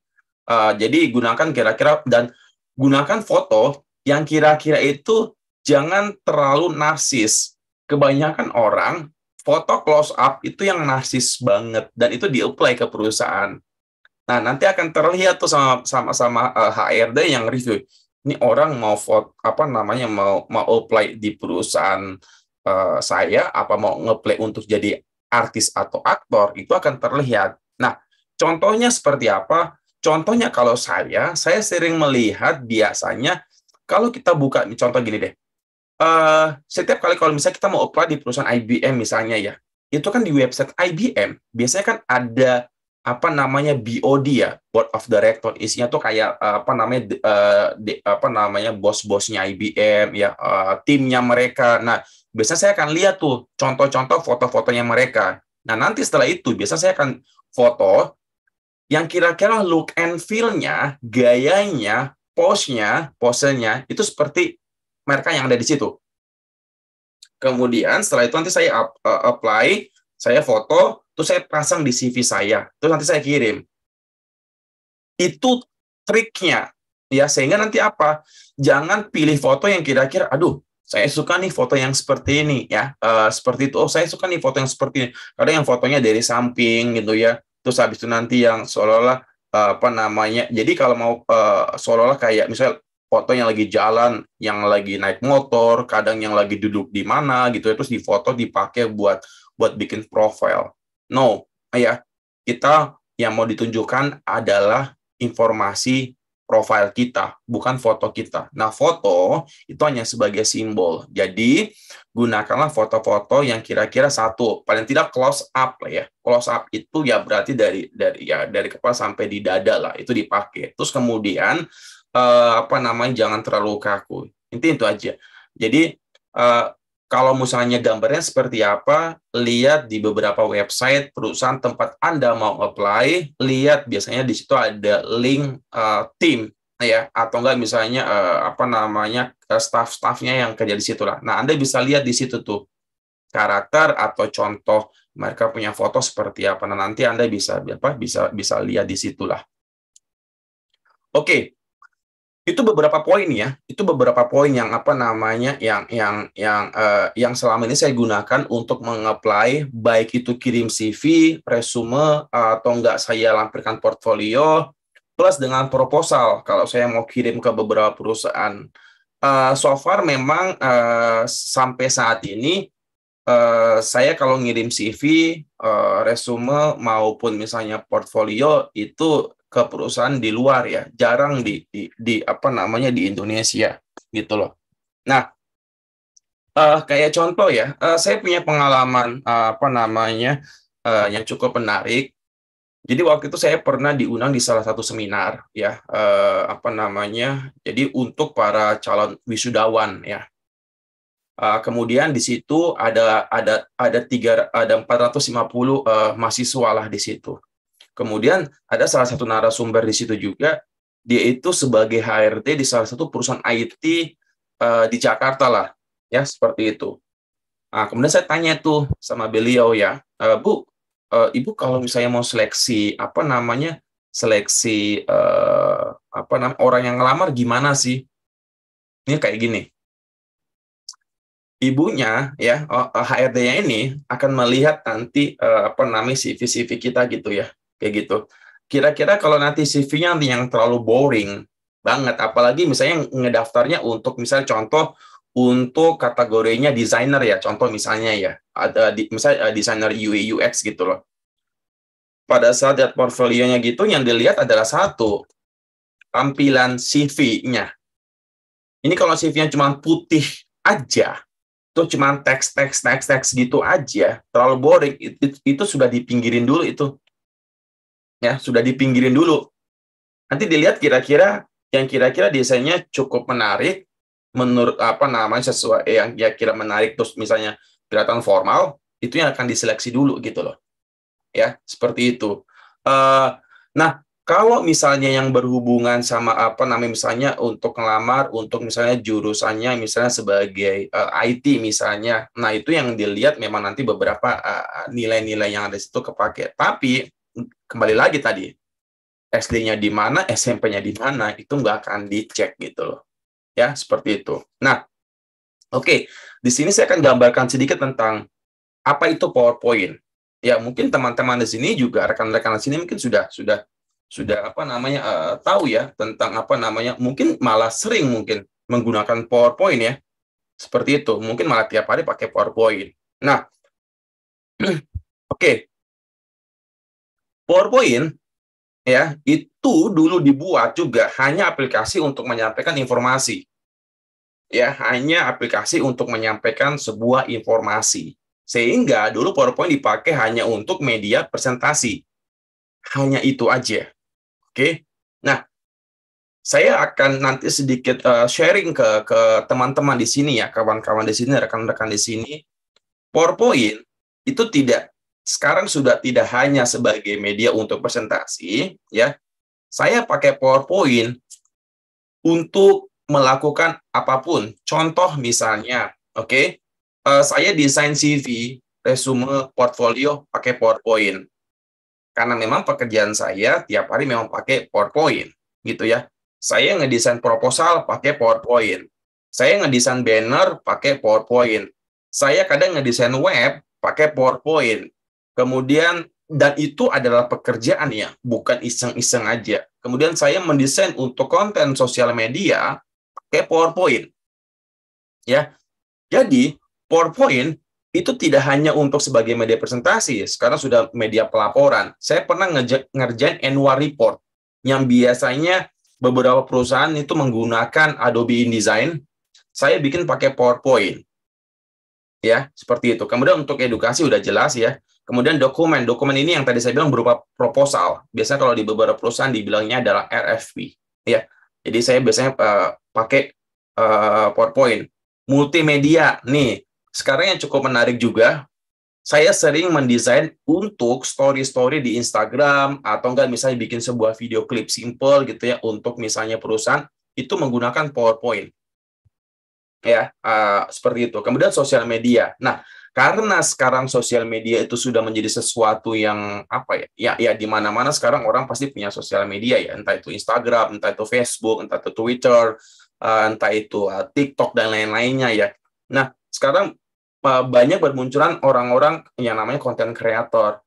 Uh, jadi gunakan kira-kira dan gunakan foto yang kira-kira itu jangan terlalu narsis. Kebanyakan orang foto close up itu yang narsis banget dan itu di-apply ke perusahaan. Nah, nanti akan terlihat tuh sama sama sama uh, eh, HRD yang review ini orang mau vote apa namanya mau mau apply di perusahaan uh, saya apa mau ngeplay untuk jadi artis atau aktor itu akan terlihat. Nah, contohnya seperti apa? Contohnya kalau saya, saya sering melihat biasanya kalau kita buka contoh gini deh. Uh, setiap kali kalau misalnya kita mau apply di perusahaan IBM misalnya ya, itu kan di website IBM biasanya kan ada apa namanya BOD ya board of director isinya tuh kayak eh, apa namanya de, eh, de, apa namanya bos-bosnya IBM ya eh, timnya mereka nah biasa saya akan lihat tuh contoh-contoh foto-fotonya mereka nah nanti setelah itu biasa saya akan foto yang kira-kira look and feel-nya gayanya posnya posenya itu seperti mereka yang ada di situ kemudian setelah itu nanti saya apply saya foto terus saya pasang di CV saya, terus nanti saya kirim. Itu triknya, ya sehingga nanti apa? Jangan pilih foto yang kira-kira, aduh, saya suka nih foto yang seperti ini, ya, uh, seperti itu. Oh, saya suka nih foto yang seperti ini. Kadang yang fotonya dari samping gitu ya, terus habis itu nanti yang seolah-olah eh, apa namanya. Jadi kalau mau uh, seolah-olah kayak misal foto yang lagi jalan, yang lagi naik motor, kadang yang lagi duduk di mana gitu, ya, terus foto dipakai buat buat bikin profile No, ya. Kita yang mau ditunjukkan adalah informasi profil kita, bukan foto kita. Nah, foto itu hanya sebagai simbol. Jadi, gunakanlah foto-foto yang kira-kira satu, paling tidak close up lah ya. Close up itu ya berarti dari dari ya dari kepala sampai di dada lah, itu dipakai. Terus kemudian eh, apa namanya? jangan terlalu kaku. Intinya itu aja. Jadi, eh, kalau misalnya gambarnya seperti apa, lihat di beberapa website perusahaan tempat Anda mau apply, lihat biasanya di situ ada link uh, eh, tim ya atau enggak misalnya uh, apa namanya uh, staff-staffnya yang kerja di situ lah. Nah, Anda bisa lihat di situ tuh karakter atau contoh mereka punya foto seperti apa. Nah, nanti Anda bisa apa bisa bisa lihat di situlah. Oke, okay itu beberapa poin ya itu beberapa poin yang apa namanya yang yang yang uh, yang selama ini saya gunakan untuk mengapply baik itu kirim CV, resume atau enggak saya lampirkan portfolio plus dengan proposal kalau saya mau kirim ke beberapa perusahaan. Uh, so far memang uh, sampai saat ini uh, saya kalau ngirim CV, uh, resume maupun misalnya portfolio itu ke perusahaan di luar ya, jarang di di, di apa namanya di Indonesia gitu loh. Nah, uh, kayak contoh ya, uh, saya punya pengalaman uh, apa namanya uh, yang cukup menarik. Jadi waktu itu saya pernah diundang di salah satu seminar ya, uh, apa namanya? Jadi untuk para calon wisudawan ya. Uh, kemudian di situ ada ada ada tiga ada 450 uh, mahasiswa lah di situ. Kemudian ada salah satu narasumber di situ juga, dia itu sebagai HRD di salah satu perusahaan IT uh, eh, di Jakarta lah, ya seperti itu. Nah, kemudian saya tanya tuh sama beliau ya, e, Bu, e, Ibu kalau misalnya mau seleksi apa namanya seleksi e, apa namanya orang yang ngelamar gimana sih? Ini kayak gini. Ibunya ya HRD-nya ini akan melihat nanti e, apa namanya CV CV kita gitu ya kayak gitu. Kira-kira kalau nanti CV-nya nanti yang terlalu boring banget, apalagi misalnya ngedaftarnya untuk misalnya contoh untuk kategorinya desainer ya, contoh misalnya ya, ada di, misalnya eh, desainer UI UX gitu loh. Pada saat lihat portfolionya gitu, yang dilihat adalah satu tampilan CV-nya. Ini kalau CV-nya cuma putih aja, itu cuma teks teks teks teks gitu aja, terlalu boring. Itu, itu sudah dipinggirin dulu itu ya sudah dipinggirin dulu. Nanti dilihat kira-kira yang kira-kira desainnya cukup menarik menurut apa namanya sesuai yang kira kira menarik terus misalnya kelihatan formal itu yang akan diseleksi dulu gitu loh. Ya, seperti itu. Uh, nah, kalau misalnya yang berhubungan sama apa namanya misalnya untuk ngelamar untuk misalnya jurusannya misalnya sebagai uh, eh, IT misalnya. Nah, itu yang dilihat memang nanti beberapa eh, nilai-nilai uh, yang ada di situ kepake. Tapi kembali lagi tadi SD-nya di mana, SMP-nya di mana, itu nggak akan dicek gitu loh. Ya, seperti itu. Nah, oke, okay. di sini saya akan gambarkan sedikit tentang apa itu PowerPoint. Ya, mungkin teman-teman di sini juga rekan-rekan di sini mungkin sudah sudah sudah apa namanya uh, tahu ya tentang apa namanya mungkin malah sering mungkin menggunakan PowerPoint ya. Seperti itu. Mungkin malah tiap hari pakai PowerPoint. Nah, *clears throat* oke. Okay. PowerPoint ya itu dulu dibuat juga hanya aplikasi untuk menyampaikan informasi ya hanya aplikasi untuk menyampaikan sebuah informasi sehingga dulu PowerPoint dipakai hanya untuk media presentasi hanya itu aja oke nah saya akan nanti sedikit uh, sharing ke ke teman-teman di sini ya kawan-kawan di sini rekan-rekan di sini PowerPoint itu tidak sekarang sudah tidak hanya sebagai media untuk presentasi, ya. Saya pakai PowerPoint untuk melakukan apapun. Contoh misalnya, oke, okay, uh, eh, saya desain CV, resume, portfolio pakai PowerPoint. Karena memang pekerjaan saya tiap hari memang pakai PowerPoint, gitu ya. Saya ngedesain proposal pakai PowerPoint. Saya ngedesain banner pakai PowerPoint. Saya kadang ngedesain web pakai PowerPoint. Kemudian dan itu adalah pekerjaan ya, bukan iseng-iseng aja. Kemudian saya mendesain untuk konten sosial media pakai PowerPoint. Ya. Jadi, PowerPoint itu tidak hanya untuk sebagai media presentasi, sekarang sudah media pelaporan. Saya pernah ngerjain annual report yang biasanya beberapa perusahaan itu menggunakan Adobe InDesign, saya bikin pakai PowerPoint. Ya, seperti itu. Kemudian untuk edukasi udah jelas ya. Kemudian dokumen. Dokumen ini yang tadi saya bilang berupa proposal. Biasanya kalau di beberapa perusahaan dibilangnya adalah RFP. Ya. Jadi saya biasanya uh, pakai uh, PowerPoint. Multimedia. Nih, sekarang yang cukup menarik juga, saya sering mendesain untuk story-story di Instagram atau enggak misalnya bikin sebuah video klip simple gitu ya untuk misalnya perusahaan itu menggunakan PowerPoint. Ya, uh, seperti itu. Kemudian sosial media. Nah, karena sekarang sosial media itu sudah menjadi sesuatu yang apa ya ya ya di mana-mana sekarang orang pasti punya sosial media ya entah itu Instagram entah itu Facebook entah itu Twitter eh, entah itu eh, TikTok dan lain-lainnya ya nah sekarang eh, banyak bermunculan orang-orang yang namanya konten kreator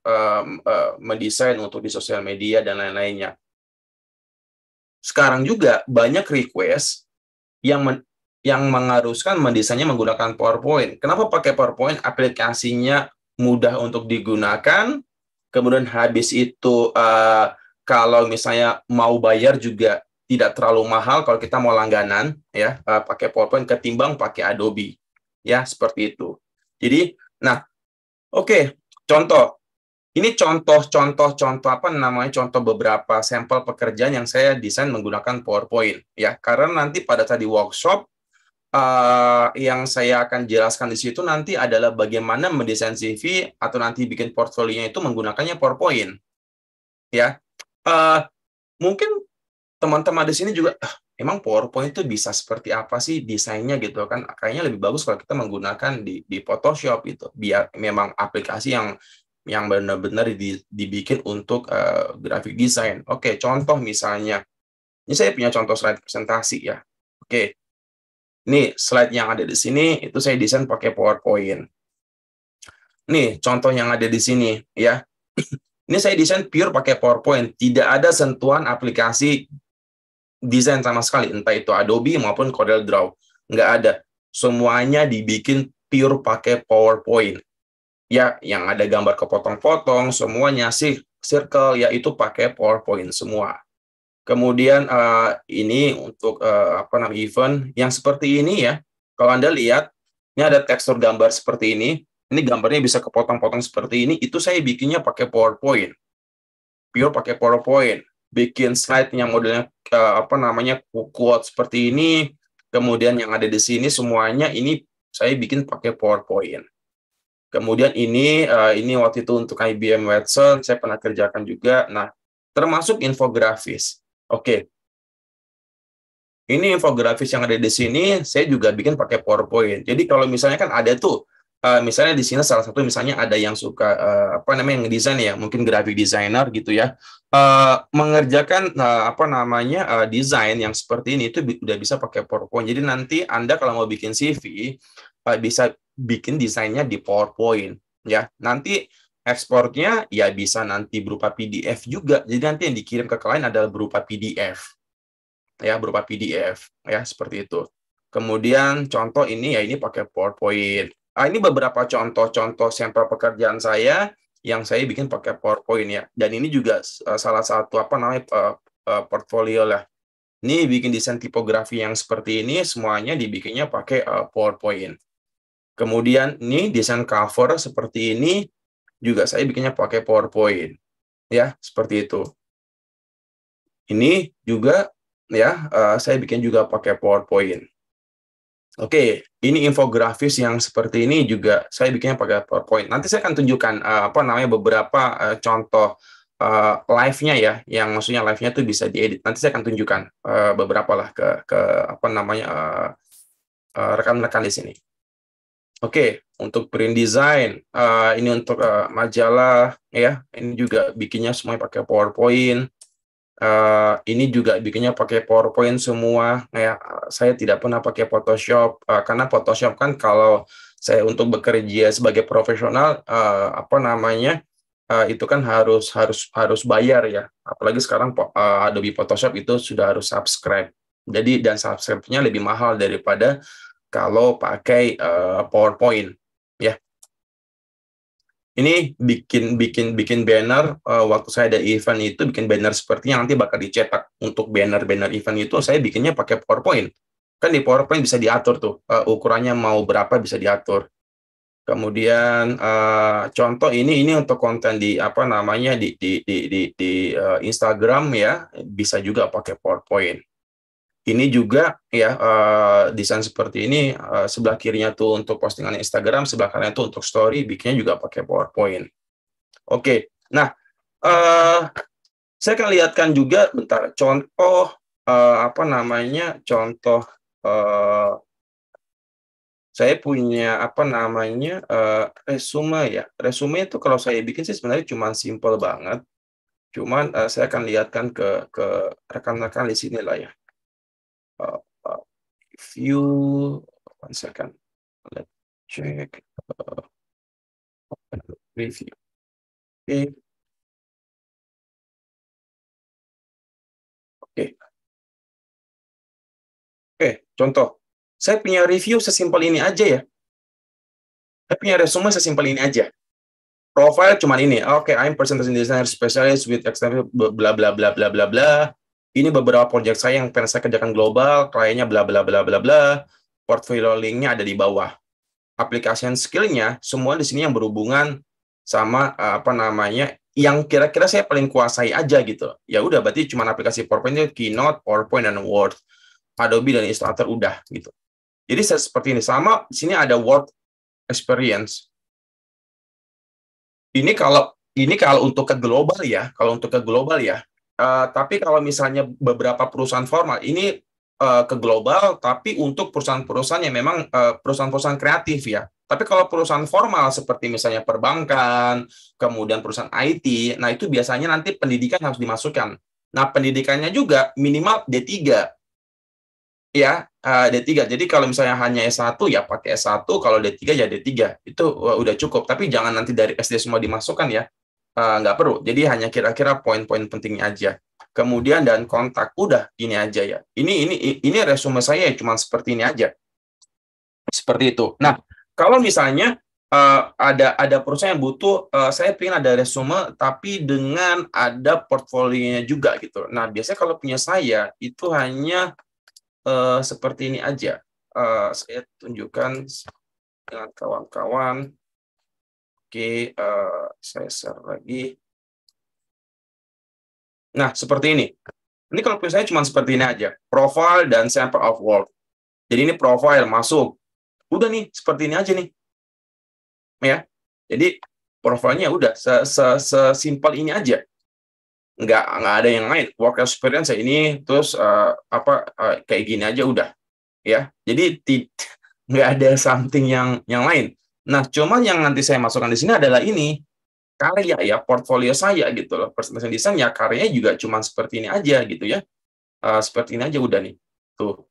mendesain untuk di sosial media dan lain-lainnya sekarang juga banyak request yang men, yang mengharuskan mendesainnya menggunakan PowerPoint. Kenapa pakai PowerPoint? Aplikasinya mudah untuk digunakan. Kemudian habis itu uh, kalau misalnya mau bayar juga tidak terlalu mahal kalau kita mau langganan ya uh, pakai PowerPoint ketimbang pakai Adobe ya seperti itu. Jadi, nah oke okay, contoh ini contoh-contoh contoh apa namanya contoh beberapa sampel pekerjaan yang saya desain menggunakan PowerPoint ya karena nanti pada tadi workshop uh, yang saya akan jelaskan di situ nanti adalah bagaimana mendesain CV atau nanti bikin portfolionya itu menggunakannya PowerPoint. Ya, uh, mungkin teman-teman di sini juga uh, emang PowerPoint itu bisa seperti apa sih desainnya gitu kan kayaknya lebih bagus kalau kita menggunakan di, di Photoshop gitu biar memang aplikasi yang yang benar-benar di, dibikin untuk uh, eh, grafik desain. Oke, contoh misalnya ini saya punya contoh slide presentasi ya. Oke, Nih slide yang ada di sini itu saya desain pakai PowerPoint. Nih, contoh yang ada di sini ya. *clears throat* Ini saya desain pure pakai PowerPoint, tidak ada sentuhan aplikasi desain sama sekali, entah itu Adobe maupun Corel Draw. Nggak ada. Semuanya dibikin pure pakai PowerPoint. Ya, yang ada gambar kepotong-potong, semuanya sih circle, ya itu pakai PowerPoint semua. Kemudian uh, ini untuk uh, apa namanya event yang seperti ini ya. Kalau Anda lihat ini ada tekstur gambar seperti ini. Ini gambarnya bisa kepotong-potong seperti ini. Itu saya bikinnya pakai PowerPoint. Pure pakai PowerPoint. Bikin slide yang modelnya uh, apa namanya quote seperti ini. Kemudian yang ada di sini semuanya ini saya bikin pakai PowerPoint. Kemudian ini uh, ini waktu itu untuk IBM Watson saya pernah kerjakan juga. Nah, termasuk infografis. Oke. Ini infografis yang ada di sini, saya juga bikin pakai PowerPoint. Jadi kalau misalnya kan ada tuh, uh, misalnya di sini salah satu misalnya ada yang suka uh, apa namanya yang desain ya, mungkin graphic designer gitu ya, uh, mengerjakan uh, apa namanya uh, desain yang seperti ini itu udah bisa pakai PowerPoint. Jadi nanti anda kalau mau bikin CV uh, bisa bikin desainnya di PowerPoint ya. Nanti ekspornya ya bisa nanti berupa PDF juga. Jadi nanti yang dikirim ke klien adalah berupa PDF. Ya, berupa PDF, ya, seperti itu. Kemudian contoh ini ya ini pakai PowerPoint. Ah, ini beberapa contoh-contoh sampel pekerjaan saya yang saya bikin pakai PowerPoint ya. Dan ini juga eh, salah satu apa namanya uh, uh, portfolio lah. Ini bikin desain tipografi yang seperti ini semuanya dibikinnya pakai uh, PowerPoint. Kemudian ini desain cover seperti ini juga saya bikinnya pakai PowerPoint. Ya, seperti itu. Ini juga ya, uh, saya bikin juga pakai PowerPoint. Oke, ini infografis yang seperti ini juga saya bikinnya pakai PowerPoint. Nanti saya akan tunjukkan uh, apa namanya beberapa uh, contoh uh, live-nya ya, yang maksudnya live-nya itu bisa diedit. Nanti saya akan tunjukkan uh, beberapa lah ke ke apa namanya rekan-rekan uh, uh, rekan -rekan di sini. Oke, okay, untuk print design, uh, ini untuk uh, majalah, ya. Ini juga bikinnya semua pakai PowerPoint. Uh, ini juga bikinnya pakai PowerPoint semua. Ya, saya tidak pernah pakai Photoshop uh, karena Photoshop kan kalau saya untuk bekerja sebagai profesional, uh, apa namanya, uh, itu kan harus harus harus bayar ya. Apalagi sekarang uh, Adobe Photoshop itu sudah harus subscribe. Jadi dan subscribe-nya lebih mahal daripada kalau pakai uh, PowerPoint ya. Ini bikin bikin bikin banner uh, waktu saya ada event itu bikin banner sepertinya nanti bakal dicetak untuk banner-banner event itu saya bikinnya pakai PowerPoint. Kan di PowerPoint bisa diatur tuh uh, ukurannya mau berapa bisa diatur. Kemudian uh, contoh ini ini untuk konten di apa namanya di di di di, di uh, Instagram ya bisa juga pakai PowerPoint ini juga ya uh, desain seperti ini uh, sebelah kirinya tuh untuk postingan Instagram, sebelah kanannya tuh untuk story, bikinnya juga pakai PowerPoint. Oke, okay. nah uh, saya akan lihatkan juga bentar contoh uh, apa namanya contoh uh, saya punya apa namanya uh, resume ya resume itu kalau saya bikin sih sebenarnya cuma simple banget cuman uh, saya akan lihatkan ke ke rekan-rekan di sini lah ya uh, view. One second. Let's check uh, review. Okay. Oke, okay, contoh. Saya punya review sesimpel ini aja ya. Saya punya resume sesimpel ini aja. Profile cuma ini. Oke, ah, okay, I'm person designer specialist with extensive bla bla bla bla bla bla ini beberapa proyek saya yang pengen saya kerjakan global, kliennya bla bla bla bla bla, portfolio linknya ada di bawah. dan skillnya semua di sini yang berhubungan sama eh, apa namanya yang kira-kira saya paling kuasai aja gitu. Ya udah berarti cuma aplikasi PowerPoint Keynote, PowerPoint dan Word, Adobe dan Illustrator udah gitu. Jadi saya seperti ini sama di sini ada Word experience. Ini kalau ini kalau untuk ke global ya, kalau untuk ke global ya, Eh, tapi kalau misalnya beberapa perusahaan formal ini uh, ke global, tapi untuk perusahaan-perusahaan yang memang eh, perusahaan-perusahaan kreatif ya. Tapi kalau perusahaan formal seperti misalnya perbankan, kemudian perusahaan IT, nah itu biasanya nanti pendidikan harus dimasukkan. Nah pendidikannya juga minimal D3 ya D3. Jadi kalau misalnya hanya S1 ya pakai S1, kalau D3 ya D3. Itu udah cukup. Tapi jangan nanti dari SD semua dimasukkan ya Eh, nggak uh, perlu. Jadi hanya kira-kira poin-poin pentingnya aja. Kemudian dan kontak udah gini aja ya. Ini ini ini resume saya ya cuma seperti ini aja. Seperti itu. Nah, kalau misalnya uh, ada ada perusahaan yang butuh uh, saya ingin ada resume tapi dengan ada portfolionya juga gitu. Nah, biasanya kalau punya saya itu hanya uh, seperti ini aja. Uh, saya tunjukkan dengan kawan-kawan Oke, uh, saya share lagi. Nah, seperti ini. Ini kalau punya saya cuma seperti ini aja. Profile dan sample of work. Jadi ini profile masuk. Udah nih, seperti ini aja nih. Ya. Jadi profilnya udah sesimpel ini aja. Nggak, nggak ada yang lain. Work experience ini, terus uh, apa uh, kayak gini aja udah. Ya. Jadi *laughs* nggak ada something yang yang lain Nah, cuman yang nanti saya masukkan di sini adalah ini karya ya, portfolio saya gitu loh. Presentation design ya karyanya juga cuman seperti ini aja gitu ya. Uh, seperti ini aja udah nih. Tuh.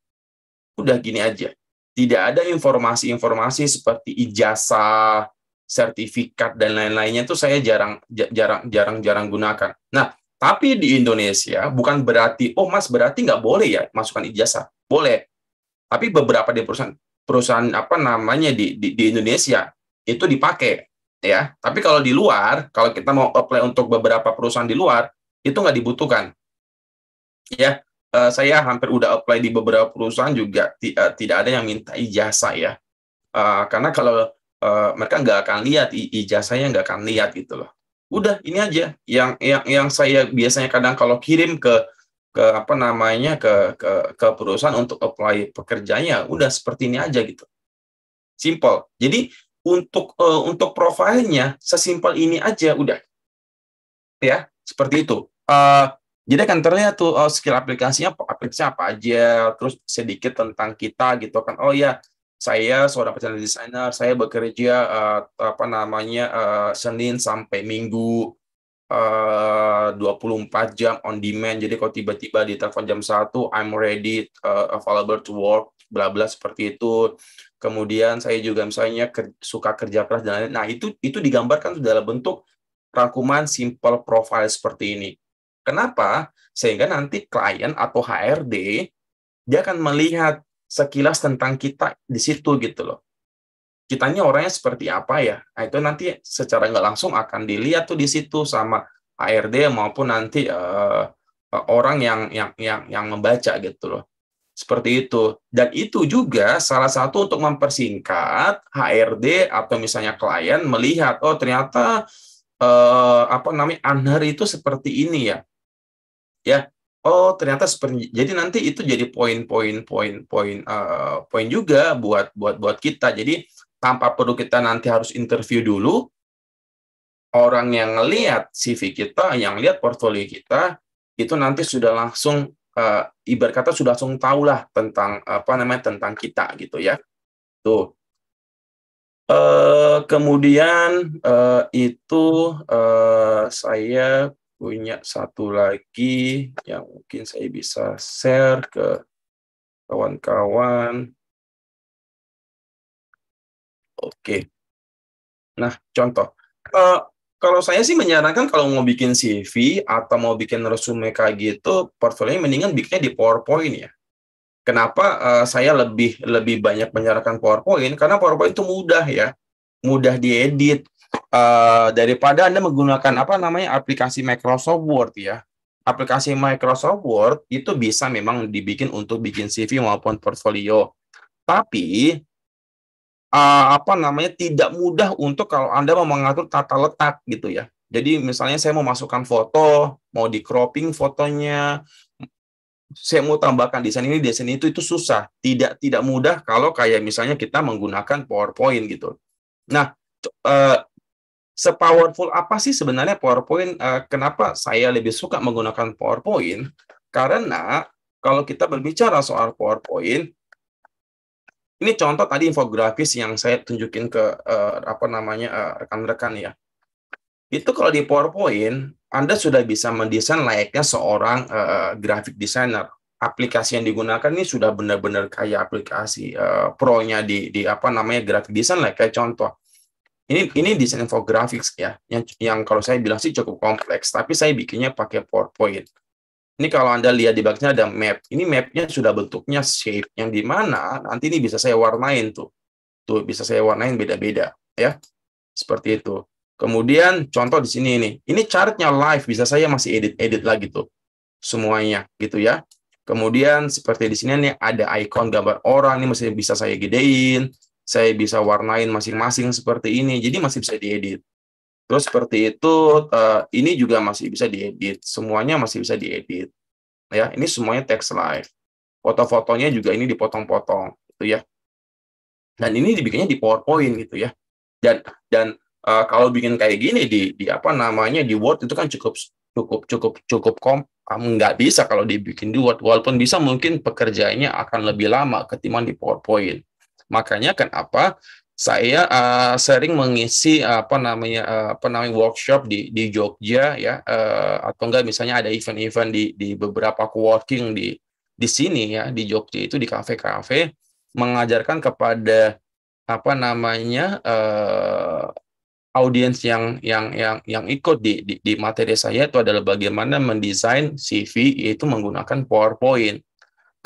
Udah gini aja. Tidak ada informasi-informasi seperti ijazah, sertifikat dan lain-lainnya itu saya jarang jarang jarang jarang gunakan. Nah, tapi di Indonesia bukan berarti oh Mas berarti nggak boleh ya masukkan ijazah. Boleh. Tapi beberapa di perusahaan perusahaan apa namanya di, di, di Indonesia itu dipakai ya. Tapi kalau di luar, kalau kita mau apply untuk beberapa perusahaan di luar, itu nggak dibutuhkan. Ya, eh, saya hampir udah apply di beberapa perusahaan juga uh, tidak ada yang minta ijazah ya. Eh, karena kalau mereka nggak akan lihat ijazahnya nggak akan lihat gitu loh. Udah ini aja yang yang yang saya biasanya kadang kalau kirim ke ke apa namanya ke ke ke perusahaan untuk apply pekerjanya udah seperti ini aja gitu simple jadi untuk uh, untuk profilnya sesimpel ini aja udah ya seperti itu uh, jadi kan ternyata tuh oh, skill aplikasinya aplikasi apa aja, terus sedikit tentang kita gitu kan. Oh ya, saya seorang pencari desainer, saya bekerja uh, apa namanya uh, Senin sampai Minggu. Eh, uh, 24 jam on demand. Jadi kalau tiba-tiba di telepon jam 1, I'm ready, uh, available to work, bla bla seperti itu. Kemudian saya juga misalnya ker suka kerja keras dan lain-lain. Nah, itu itu digambarkan dalam bentuk rangkuman simple profile seperti ini. Kenapa? Sehingga nanti klien atau HRD dia akan melihat sekilas tentang kita di situ gitu loh kitanya orangnya seperti apa ya. Nah, itu nanti secara nggak langsung akan dilihat tuh di situ sama ARD maupun nanti uh, orang yang yang yang yang membaca gitu loh. Seperti itu. Dan itu juga salah satu untuk mempersingkat HRD atau misalnya klien melihat oh ternyata eh, apa namanya anhar itu seperti ini ya. Ya. Oh, ternyata seperti jadi nanti itu jadi poin-poin poin-poin eh, poin juga buat buat buat kita. Jadi tanpa perlu kita nanti harus interview dulu orang yang ngelihat CV kita, yang lihat portofolio kita itu nanti sudah langsung uh, ibarat kata sudah langsung tahu lah tentang apa namanya tentang kita gitu ya. Tuh. Uh, kemudian uh, itu uh, saya punya satu lagi yang mungkin saya bisa share ke kawan-kawan. Oke. Nah, contoh. Uh, kalau saya sih menyarankan kalau mau bikin CV atau mau bikin resume kayak gitu, portfolio mendingan bikinnya di PowerPoint ya. Kenapa uh, saya lebih lebih banyak menyarankan PowerPoint? Karena PowerPoint itu mudah ya, mudah diedit. Uh, daripada anda menggunakan apa namanya aplikasi Microsoft Word ya. Aplikasi Microsoft Word itu bisa memang dibikin untuk bikin CV maupun portfolio. Tapi uh, apa namanya tidak mudah untuk kalau Anda mau mengatur tata letak gitu ya. Jadi misalnya saya mau masukkan foto, mau di cropping fotonya, saya mau tambahkan desain ini, desain itu itu susah, tidak tidak mudah kalau kayak misalnya kita menggunakan PowerPoint gitu. Nah, uh, sepowerful apa sih sebenarnya PowerPoint? Uh, kenapa saya lebih suka menggunakan PowerPoint? Karena kalau kita berbicara soal PowerPoint, ini contoh tadi infografis yang saya tunjukin ke uh, apa namanya eh, rekan-rekan uh, ya. Itu kalau di PowerPoint, Anda sudah bisa mendesain layaknya seorang uh, graphic designer. Aplikasi yang digunakan ini sudah benar-benar kayak aplikasi uh, pro-nya di di apa namanya graphic design lah kayak contoh. Ini ini desain infografis ya. Yang yang kalau saya bilang sih cukup kompleks, tapi saya bikinnya pakai PowerPoint. Ini kalau Anda lihat di bagian ada map. Ini mapnya sudah bentuknya shape, yang di mana nanti ini bisa saya warnain tuh. Tuh, bisa saya warnain beda-beda. ya Seperti itu. Kemudian contoh di sini ini. Ini chartnya live, bisa saya masih edit-edit lagi tuh. Semuanya gitu ya. Kemudian seperti di sini nih ada ikon gambar orang, ini masih bisa saya gedein, saya bisa warnain masing-masing seperti ini. Jadi masih bisa diedit. Terus seperti itu, uh, ini juga masih bisa diedit. Semuanya masih bisa diedit. Ya, ini semuanya text live. Foto-fotonya juga ini dipotong-potong, gitu ya. Dan ini dibikinnya di PowerPoint gitu ya. Dan dan uh, kalau bikin kayak gini di di apa namanya di Word itu kan cukup cukup cukup cukup kom nggak bisa kalau dibikin di Word walaupun bisa mungkin pekerjaannya akan lebih lama ketimbang di PowerPoint. Makanya kan apa saya uh, sering mengisi uh, apa namanya uh, apa namanya workshop di di Jogja ya uh, atau enggak misalnya ada event-event di di beberapa co-working di di sini ya di Jogja itu di kafe-kafe mengajarkan kepada apa namanya uh, audiens yang yang yang yang ikut di, di di materi saya itu adalah bagaimana mendesain CV yaitu menggunakan PowerPoint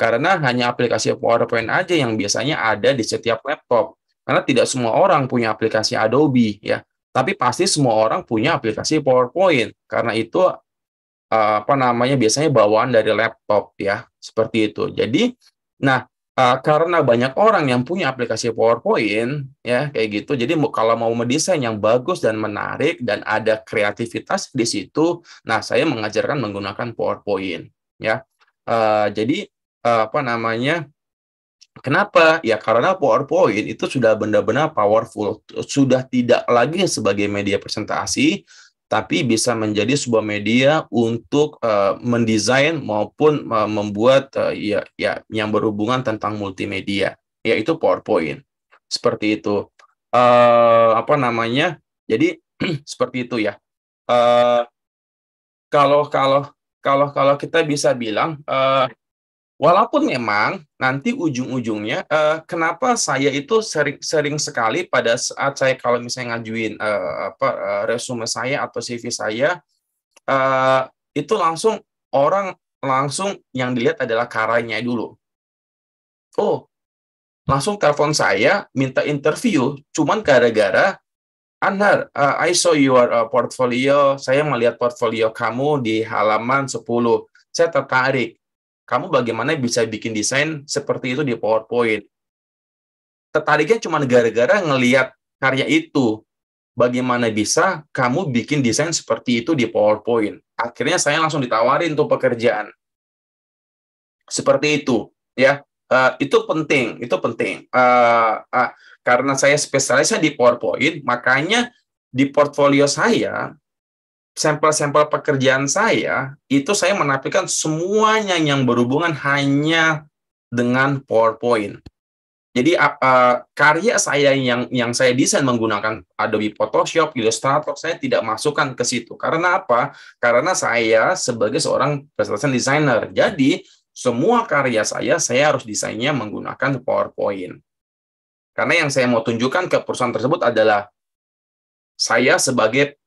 karena hanya aplikasi PowerPoint aja yang biasanya ada di setiap laptop karena tidak semua orang punya aplikasi Adobe ya, tapi pasti semua orang punya aplikasi PowerPoint. Karena itu eh, apa namanya biasanya bawaan dari laptop ya, seperti itu. Jadi nah eh, karena banyak orang yang punya aplikasi PowerPoint ya kayak gitu. Jadi kalau mau mendesain yang bagus dan menarik dan ada kreativitas di situ, nah saya mengajarkan menggunakan PowerPoint ya. Eh, jadi apa namanya Kenapa? Ya karena PowerPoint itu sudah benar-benar powerful, sudah tidak lagi sebagai media presentasi, tapi bisa menjadi sebuah media untuk uh, mendesain maupun uh, membuat uh, ya ya yang berhubungan tentang multimedia, yaitu PowerPoint. Seperti itu. Uh, apa namanya? Jadi *clears throat* seperti itu ya. Uh, kalau kalau kalau kalau kita bisa bilang uh, Walaupun memang nanti ujung-ujungnya, uh, kenapa saya itu sering, sering sekali pada saat saya kalau misalnya ngajuin uh, apa uh, resume saya atau CV saya, uh, itu langsung orang langsung yang dilihat adalah karanya dulu. Oh, langsung telepon saya minta interview, cuman gara-gara Anhar, uh, I saw your uh, portfolio, saya melihat portfolio kamu di halaman 10, saya tertarik kamu bagaimana bisa bikin desain seperti itu di PowerPoint. Tertariknya cuma gara-gara ngeliat karya itu. Bagaimana bisa kamu bikin desain seperti itu di PowerPoint. Akhirnya saya langsung ditawarin tuh pekerjaan. Seperti itu, ya. Uh, itu penting, itu penting. Uh, uh, karena saya spesialisnya di PowerPoint, makanya di portfolio saya sampel-sampel pekerjaan saya itu saya menampilkan semuanya yang berhubungan hanya dengan PowerPoint. Jadi uh, karya saya yang yang saya desain menggunakan Adobe Photoshop, Illustrator, saya tidak masukkan ke situ. Karena apa? Karena saya sebagai seorang presentation designer. Jadi semua karya saya saya harus desainnya menggunakan PowerPoint. Karena yang saya mau tunjukkan ke perusahaan tersebut adalah saya sebagai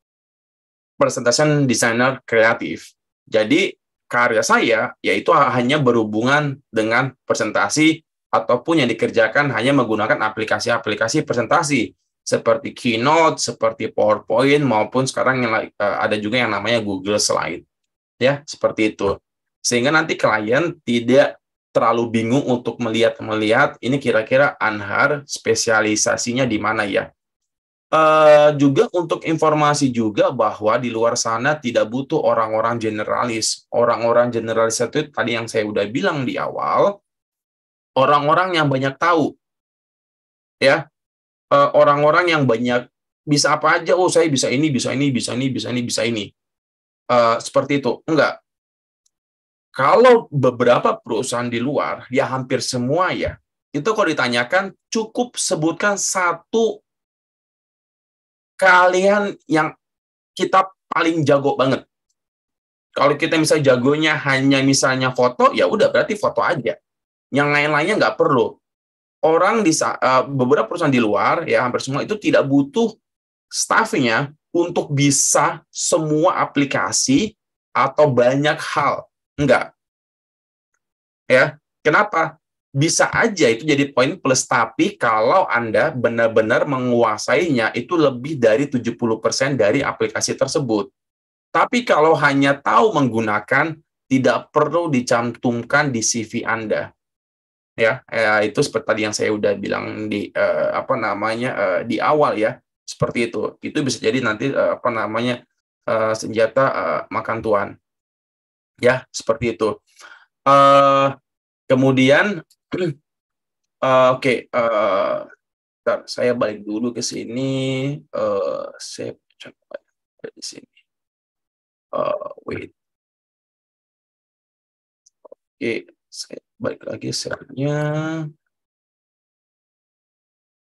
presentation designer kreatif. Jadi karya saya yaitu hanya berhubungan dengan presentasi ataupun yang dikerjakan hanya menggunakan aplikasi-aplikasi presentasi seperti Keynote, seperti PowerPoint maupun sekarang yang eh, ada juga yang namanya Google Slide. Ya, seperti itu. Sehingga nanti klien tidak terlalu bingung untuk melihat-melihat ini kira-kira Anhar spesialisasinya di mana ya. Uh, juga untuk informasi juga bahwa di luar sana tidak butuh orang-orang generalis. Orang-orang generalis itu tadi yang saya udah bilang di awal, orang-orang yang banyak tahu. Ya. orang eh, orang-orang yang banyak bisa apa aja, oh saya bisa ini, bisa ini, bisa ini, bisa ini, bisa ini. Uh, seperti itu. Enggak. Kalau beberapa perusahaan di luar, ya hampir semua ya, itu kalau ditanyakan cukup sebutkan satu Kalian yang kita paling jago banget. Kalau kita misalnya jagonya hanya misalnya foto, ya udah berarti foto aja. Yang lain-lainnya nggak perlu. Orang di uh, beberapa perusahaan di luar, ya hampir semua itu tidak butuh staffnya untuk bisa semua aplikasi atau banyak hal. Enggak. Ya, kenapa? bisa aja itu jadi poin plus tapi kalau Anda benar-benar menguasainya itu lebih dari 70% dari aplikasi tersebut. Tapi kalau hanya tahu menggunakan tidak perlu dicantumkan di CV Anda. Ya, eh, itu seperti tadi yang saya udah bilang di eh, apa namanya eh, di awal ya. Seperti itu. Itu bisa jadi nanti eh, apa namanya eh, senjata eh, makan tuan. Ya, seperti itu. Eh kemudian uh, *clears throat* Oke, okay, uh, saya balik dulu ke sini. Uh, saya coba di sini. Uh, wait. Oke, okay, saya balik lagi sharenya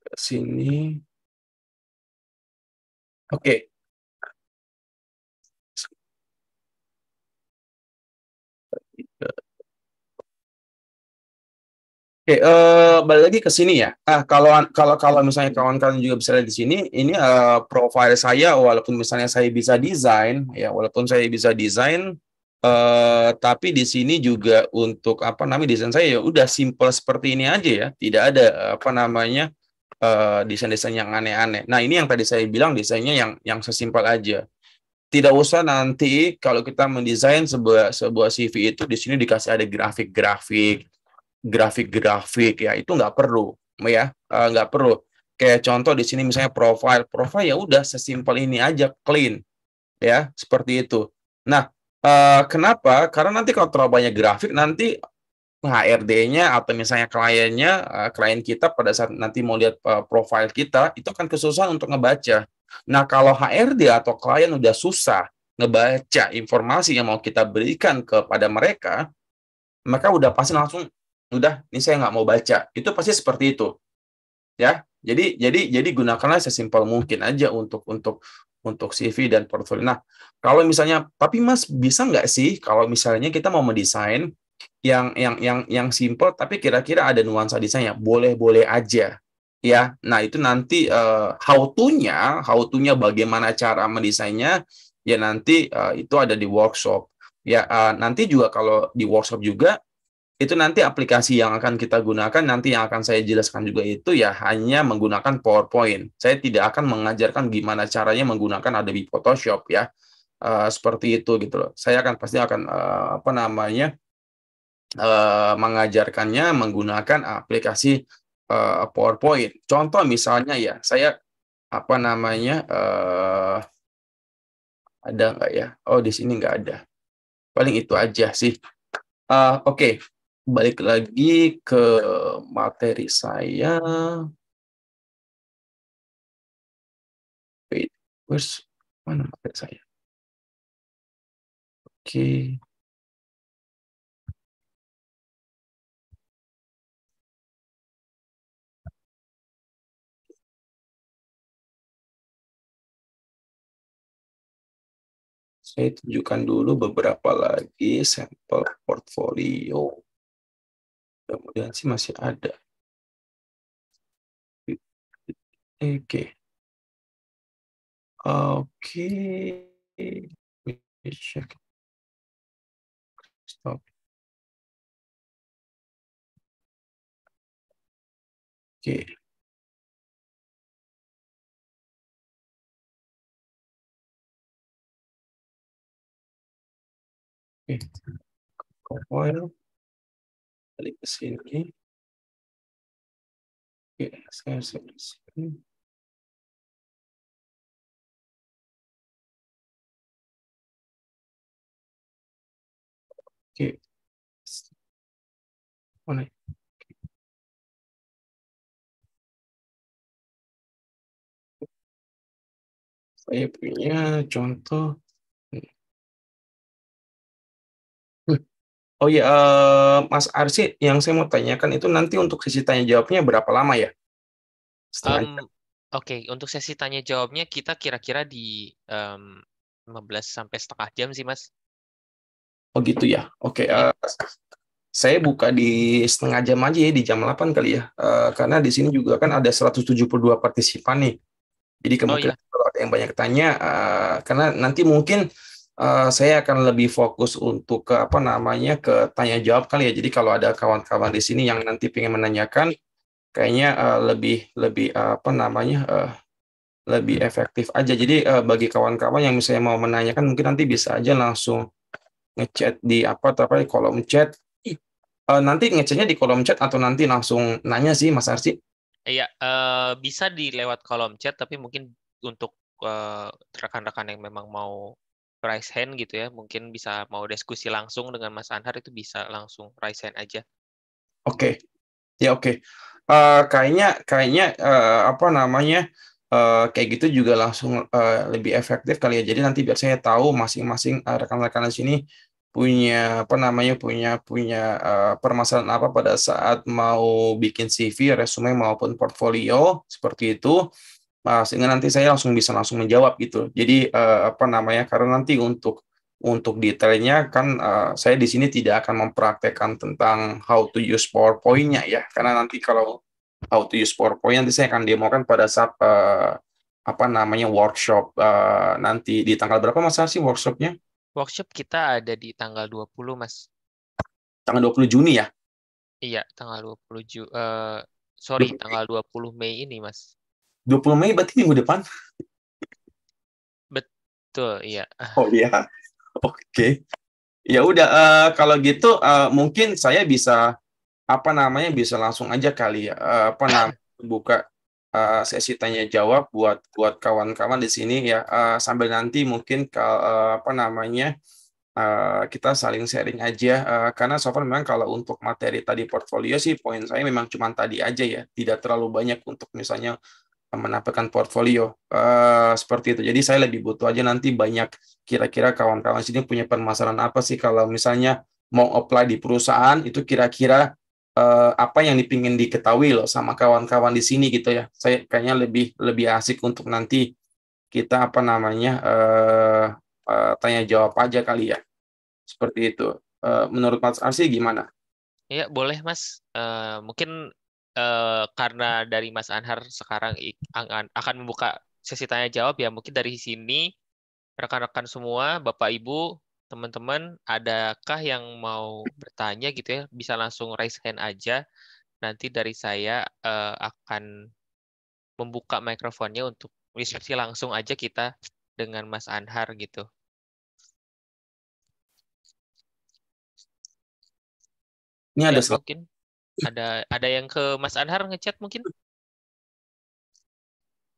ke sini. Oke, okay. Oke, okay, uh, eh, balik lagi ke sini ya. Ah, kalau kalau kalau misalnya iya. kawan-kawan juga bisa lihat di sini, ini uh, profile saya walaupun misalnya saya bisa desain ya, walaupun saya bisa desain uh, tapi di sini juga untuk apa namanya desain saya ya udah simple seperti ini aja ya, tidak ada apa namanya uh, desain-desain yang aneh-aneh. Nah, ini yang tadi saya bilang desainnya yang yang sesimpel aja. Tidak usah nanti kalau kita mendesain sebuah sebuah CV itu di sini dikasih ada grafik-grafik grafik-grafik ya itu nggak perlu ya eh, nggak perlu kayak contoh di sini misalnya profile profile ya udah sesimpel ini aja clean ya seperti itu nah eh, kenapa karena nanti kalau terlalu banyak grafik nanti HRD-nya atau misalnya kliennya eh, klien kita pada saat nanti mau lihat profile kita itu akan kesusahan untuk ngebaca nah kalau HRD atau klien udah susah ngebaca informasi yang mau kita berikan kepada mereka maka udah pasti langsung udah ini saya nggak mau baca itu pasti seperti itu ya jadi jadi jadi gunakanlah sesimpel mungkin aja untuk untuk untuk CV dan portfolio. Nah, kalau misalnya, tapi Mas bisa nggak sih kalau misalnya kita mau mendesain yang yang yang yang simple tapi kira-kira ada nuansa desainnya, boleh-boleh aja ya. Nah, itu nanti uh, eh, how to-nya, how to-nya bagaimana cara mendesainnya ya nanti uh, itu ada di workshop. Ya, uh, nanti juga kalau di workshop juga itu nanti aplikasi yang akan kita gunakan nanti yang akan saya jelaskan juga itu ya hanya menggunakan PowerPoint. Saya tidak akan mengajarkan gimana caranya menggunakan Adobe Photoshop ya. Uh, seperti itu gitu loh. Saya akan pasti akan uh, apa namanya? Uh, mengajarkannya menggunakan aplikasi uh, PowerPoint. Contoh misalnya ya, saya apa namanya? Uh, ada nggak ya? Oh, di sini nggak ada. Paling itu aja sih. Uh, Oke, okay balik lagi ke materi saya. Wait, where's mana materi saya? Oke. Okay. Saya tunjukkan dulu beberapa lagi sampel portfolio. Kemudian sih masih ada. Oke. Okay. Oke. Okay. Check. Stop. Oke. Okay. Oke. Okay. Compile balik ke sini. Oke, saya share di sini. Oke. Mana? Saya punya contoh Oh iya, uh, Mas Arsi, yang saya mau tanyakan itu nanti untuk sesi tanya jawabnya berapa lama ya? um, Oke, okay. untuk sesi tanya jawabnya kita kira-kira di um, 15 sampai setengah jam sih, Mas. Oh gitu ya. Oke, okay. Iya. uh, eh, saya buka di setengah jam aja ya, di jam 8 kali ya. Uh, karena di sini juga kan ada 172 partisipan nih. Jadi kemungkinan oh, iya. kalau ada yang banyak tanya, uh, karena nanti mungkin Eh, saya akan lebih fokus untuk ke apa namanya ke tanya jawab kali ya. Jadi kalau ada kawan-kawan di sini yang nanti ingin menanyakan, kayaknya uh, lebih lebih uh, apa namanya uh, lebih efektif aja. Jadi uh, bagi kawan-kawan yang misalnya mau menanyakan, mungkin nanti bisa aja langsung ngechat di apa apa kolom chat. Uh, nanti ngechatnya di kolom chat atau nanti langsung nanya sih Mas Arsi? Iya, uh, bisa dilewat kolom chat, tapi mungkin untuk rekan-rekan uh, rekan -rekan yang memang mau raise hand gitu ya. Mungkin bisa mau diskusi langsung dengan Mas Anhar itu bisa langsung raise hand aja. Oke. Okay. Ya oke. Okay. Uh, eh, kayaknya kayaknya uh, apa namanya? Uh, kayak gitu juga langsung uh, lebih efektif kali ya. Jadi nanti biar saya tahu masing-masing uh, rekan-rekan di sini punya apa namanya punya punya uh, permasalahan apa pada saat mau bikin CV, resume maupun portfolio seperti itu sehingga nanti saya langsung bisa langsung menjawab gitu. Jadi uh, apa namanya karena nanti untuk untuk detailnya kan uh, saya di sini tidak akan mempraktekkan tentang how to use PowerPoint-nya ya karena nanti kalau how to use PowerPoint nanti saya akan demokan pada saat uh, apa namanya workshop uh, nanti di tanggal berapa Mas sih workshopnya? Workshop kita ada di tanggal 20 Mas. Tanggal 20 Juni ya? Iya, tanggal 20 Ju uh, sorry, 20. tanggal 20 Mei ini Mas. 20 Mei berarti minggu depan. Betul, iya. Oh iya. Oke. Okay. Ya udah uh, kalau gitu uh, mungkin saya bisa apa namanya bisa langsung aja kali uh, apa namanya buka uh, sesi tanya jawab buat buat kawan-kawan di sini ya uh, sambil nanti mungkin ke, uh, apa namanya uh, kita saling sharing aja uh, karena so far memang kalau untuk materi tadi portfolio sih poin saya memang cuma tadi aja ya tidak terlalu banyak untuk misalnya menampilkan portfolio uh, seperti itu. Jadi saya lebih butuh aja nanti banyak kira-kira kawan-kawan sini punya permasalahan apa sih kalau misalnya mau apply di perusahaan itu kira-kira uh, apa yang dipingin diketahui loh sama kawan-kawan di sini gitu ya. Saya kayaknya lebih lebih asik untuk nanti kita apa namanya uh, uh, tanya jawab aja kali ya. Seperti itu. Uh, menurut Mas Arsi gimana? Iya boleh Mas. Uh, mungkin Eh, karena dari Mas Anhar sekarang akan membuka sesi tanya jawab ya mungkin dari sini rekan-rekan semua Bapak Ibu teman-teman adakah yang mau bertanya gitu ya bisa langsung raise hand aja nanti dari saya uh, akan membuka mikrofonnya untuk diskusi langsung aja kita dengan Mas Anhar gitu. Ini ada ya, mungkin ada ada yang ke Mas Anhar ngechat mungkin?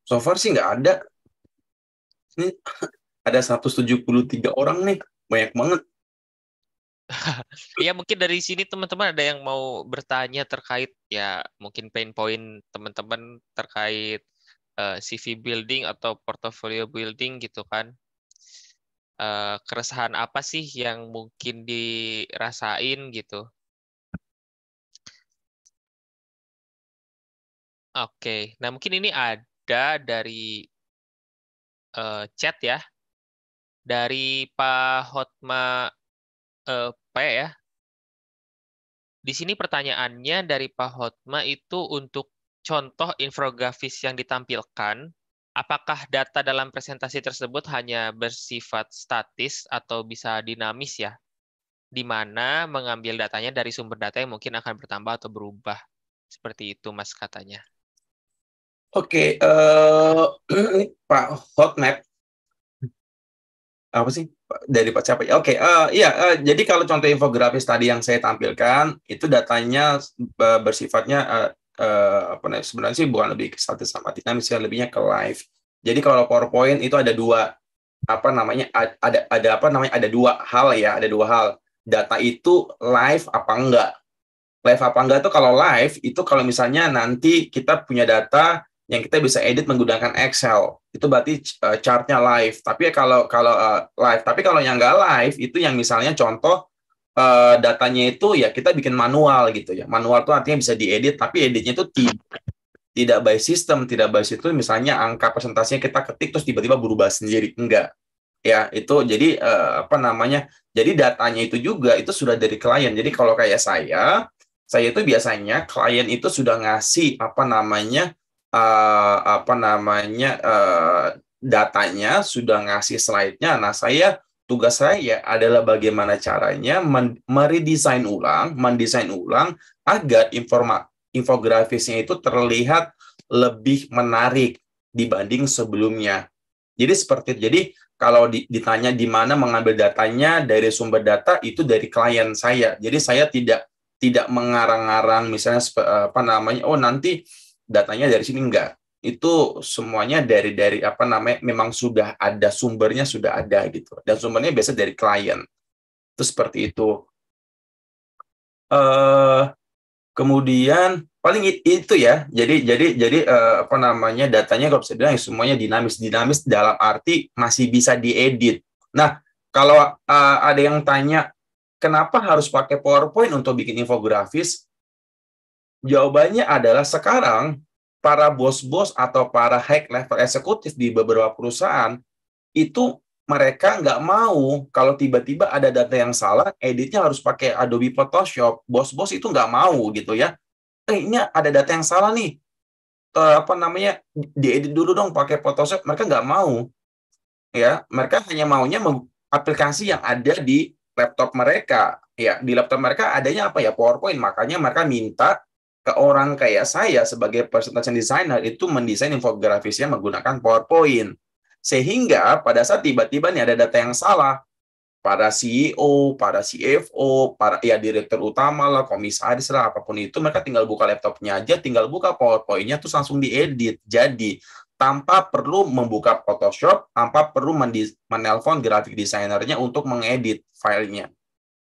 So far sih nggak ada. Ini ada 173 orang nih, banyak banget. *laughs* ya mungkin dari sini teman-teman ada yang mau bertanya terkait ya mungkin pain point teman-teman terkait uh, eh, CV building atau portfolio building gitu kan. Uh, keresahan apa sih yang mungkin dirasain gitu Oke, nah mungkin ini ada dari uh, chat ya, dari Pak Hotma uh, P ya. Di sini pertanyaannya dari Pak Hotma itu untuk contoh infografis yang ditampilkan, apakah data dalam presentasi tersebut hanya bersifat statis atau bisa dinamis ya? Di mana mengambil datanya dari sumber data yang mungkin akan bertambah atau berubah. Seperti itu Mas katanya. Oke, okay, uh, eh, *clears throat* Pak Hotmap apa sih dari Pak siapa? Ya? Oke, okay, uh, eh, iya. Uh, jadi kalau contoh infografis tadi yang saya tampilkan itu datanya uh, bersifatnya uh, uh, apa namanya? Sebenarnya sih bukan lebih ke satu sama dinamis, ya lebihnya ke live. Jadi kalau PowerPoint itu ada dua apa namanya? Ada ada apa namanya? Ada dua hal ya, ada dua hal. Data itu live apa enggak? Live apa enggak itu kalau live itu kalau misalnya nanti kita punya data yang kita bisa edit menggunakan Excel. Itu berarti uh, chartnya live. Tapi ya kalau kalau uh, live, tapi kalau yang nggak live itu yang misalnya contoh uh, datanya itu ya kita bikin manual gitu ya. Manual itu artinya bisa diedit, tapi editnya itu tidak tidak by system, tidak by situ misalnya angka presentasinya kita ketik terus tiba-tiba berubah sendiri. Enggak. Ya, itu jadi uh, apa namanya? Jadi datanya itu juga itu sudah dari klien. Jadi kalau kayak saya, saya itu biasanya klien itu sudah ngasih apa namanya? uh, apa namanya uh, datanya, sudah ngasih slide-nya. Nah, saya tugas saya ya adalah bagaimana caranya meredesain ulang, mendesain ulang agar informa infografisnya itu terlihat lebih menarik dibanding sebelumnya. Jadi seperti itu. Jadi kalau ditanya di mana mengambil datanya dari sumber data itu dari klien saya. Jadi saya tidak tidak mengarang-arang misalnya apa namanya oh nanti datanya dari sini enggak itu semuanya dari dari apa namanya memang sudah ada sumbernya sudah ada gitu dan sumbernya biasa dari klien itu seperti itu uh, kemudian paling itu ya jadi jadi jadi uh, apa namanya datanya kalau bisa bilang ya semuanya dinamis dinamis dalam arti masih bisa diedit nah kalau uh, ada yang tanya kenapa harus pakai PowerPoint untuk bikin infografis Jawabannya adalah sekarang para bos-bos atau para high level eksekutif di beberapa perusahaan itu mereka nggak mau kalau tiba-tiba ada data yang salah, editnya harus pakai Adobe Photoshop. Bos-bos itu nggak mau gitu ya. Eh, ini ada data yang salah nih. Uh, apa namanya? Diedit dulu dong pakai Photoshop. Mereka nggak mau. Ya, mereka hanya maunya aplikasi yang ada di laptop mereka. Ya, di laptop mereka adanya apa ya? PowerPoint. Makanya mereka minta ke orang kayak saya sebagai presentation designer itu mendesain infografisnya menggunakan PowerPoint. Sehingga pada saat tiba-tiba nih ada data yang salah, para CEO, para CFO, para ya direktur utama lah, komisaris lah, apapun itu, mereka tinggal buka laptopnya aja, tinggal buka PowerPoint-nya, terus langsung diedit. Jadi, tanpa perlu membuka Photoshop, tanpa perlu menelpon grafik desainernya untuk mengedit filenya.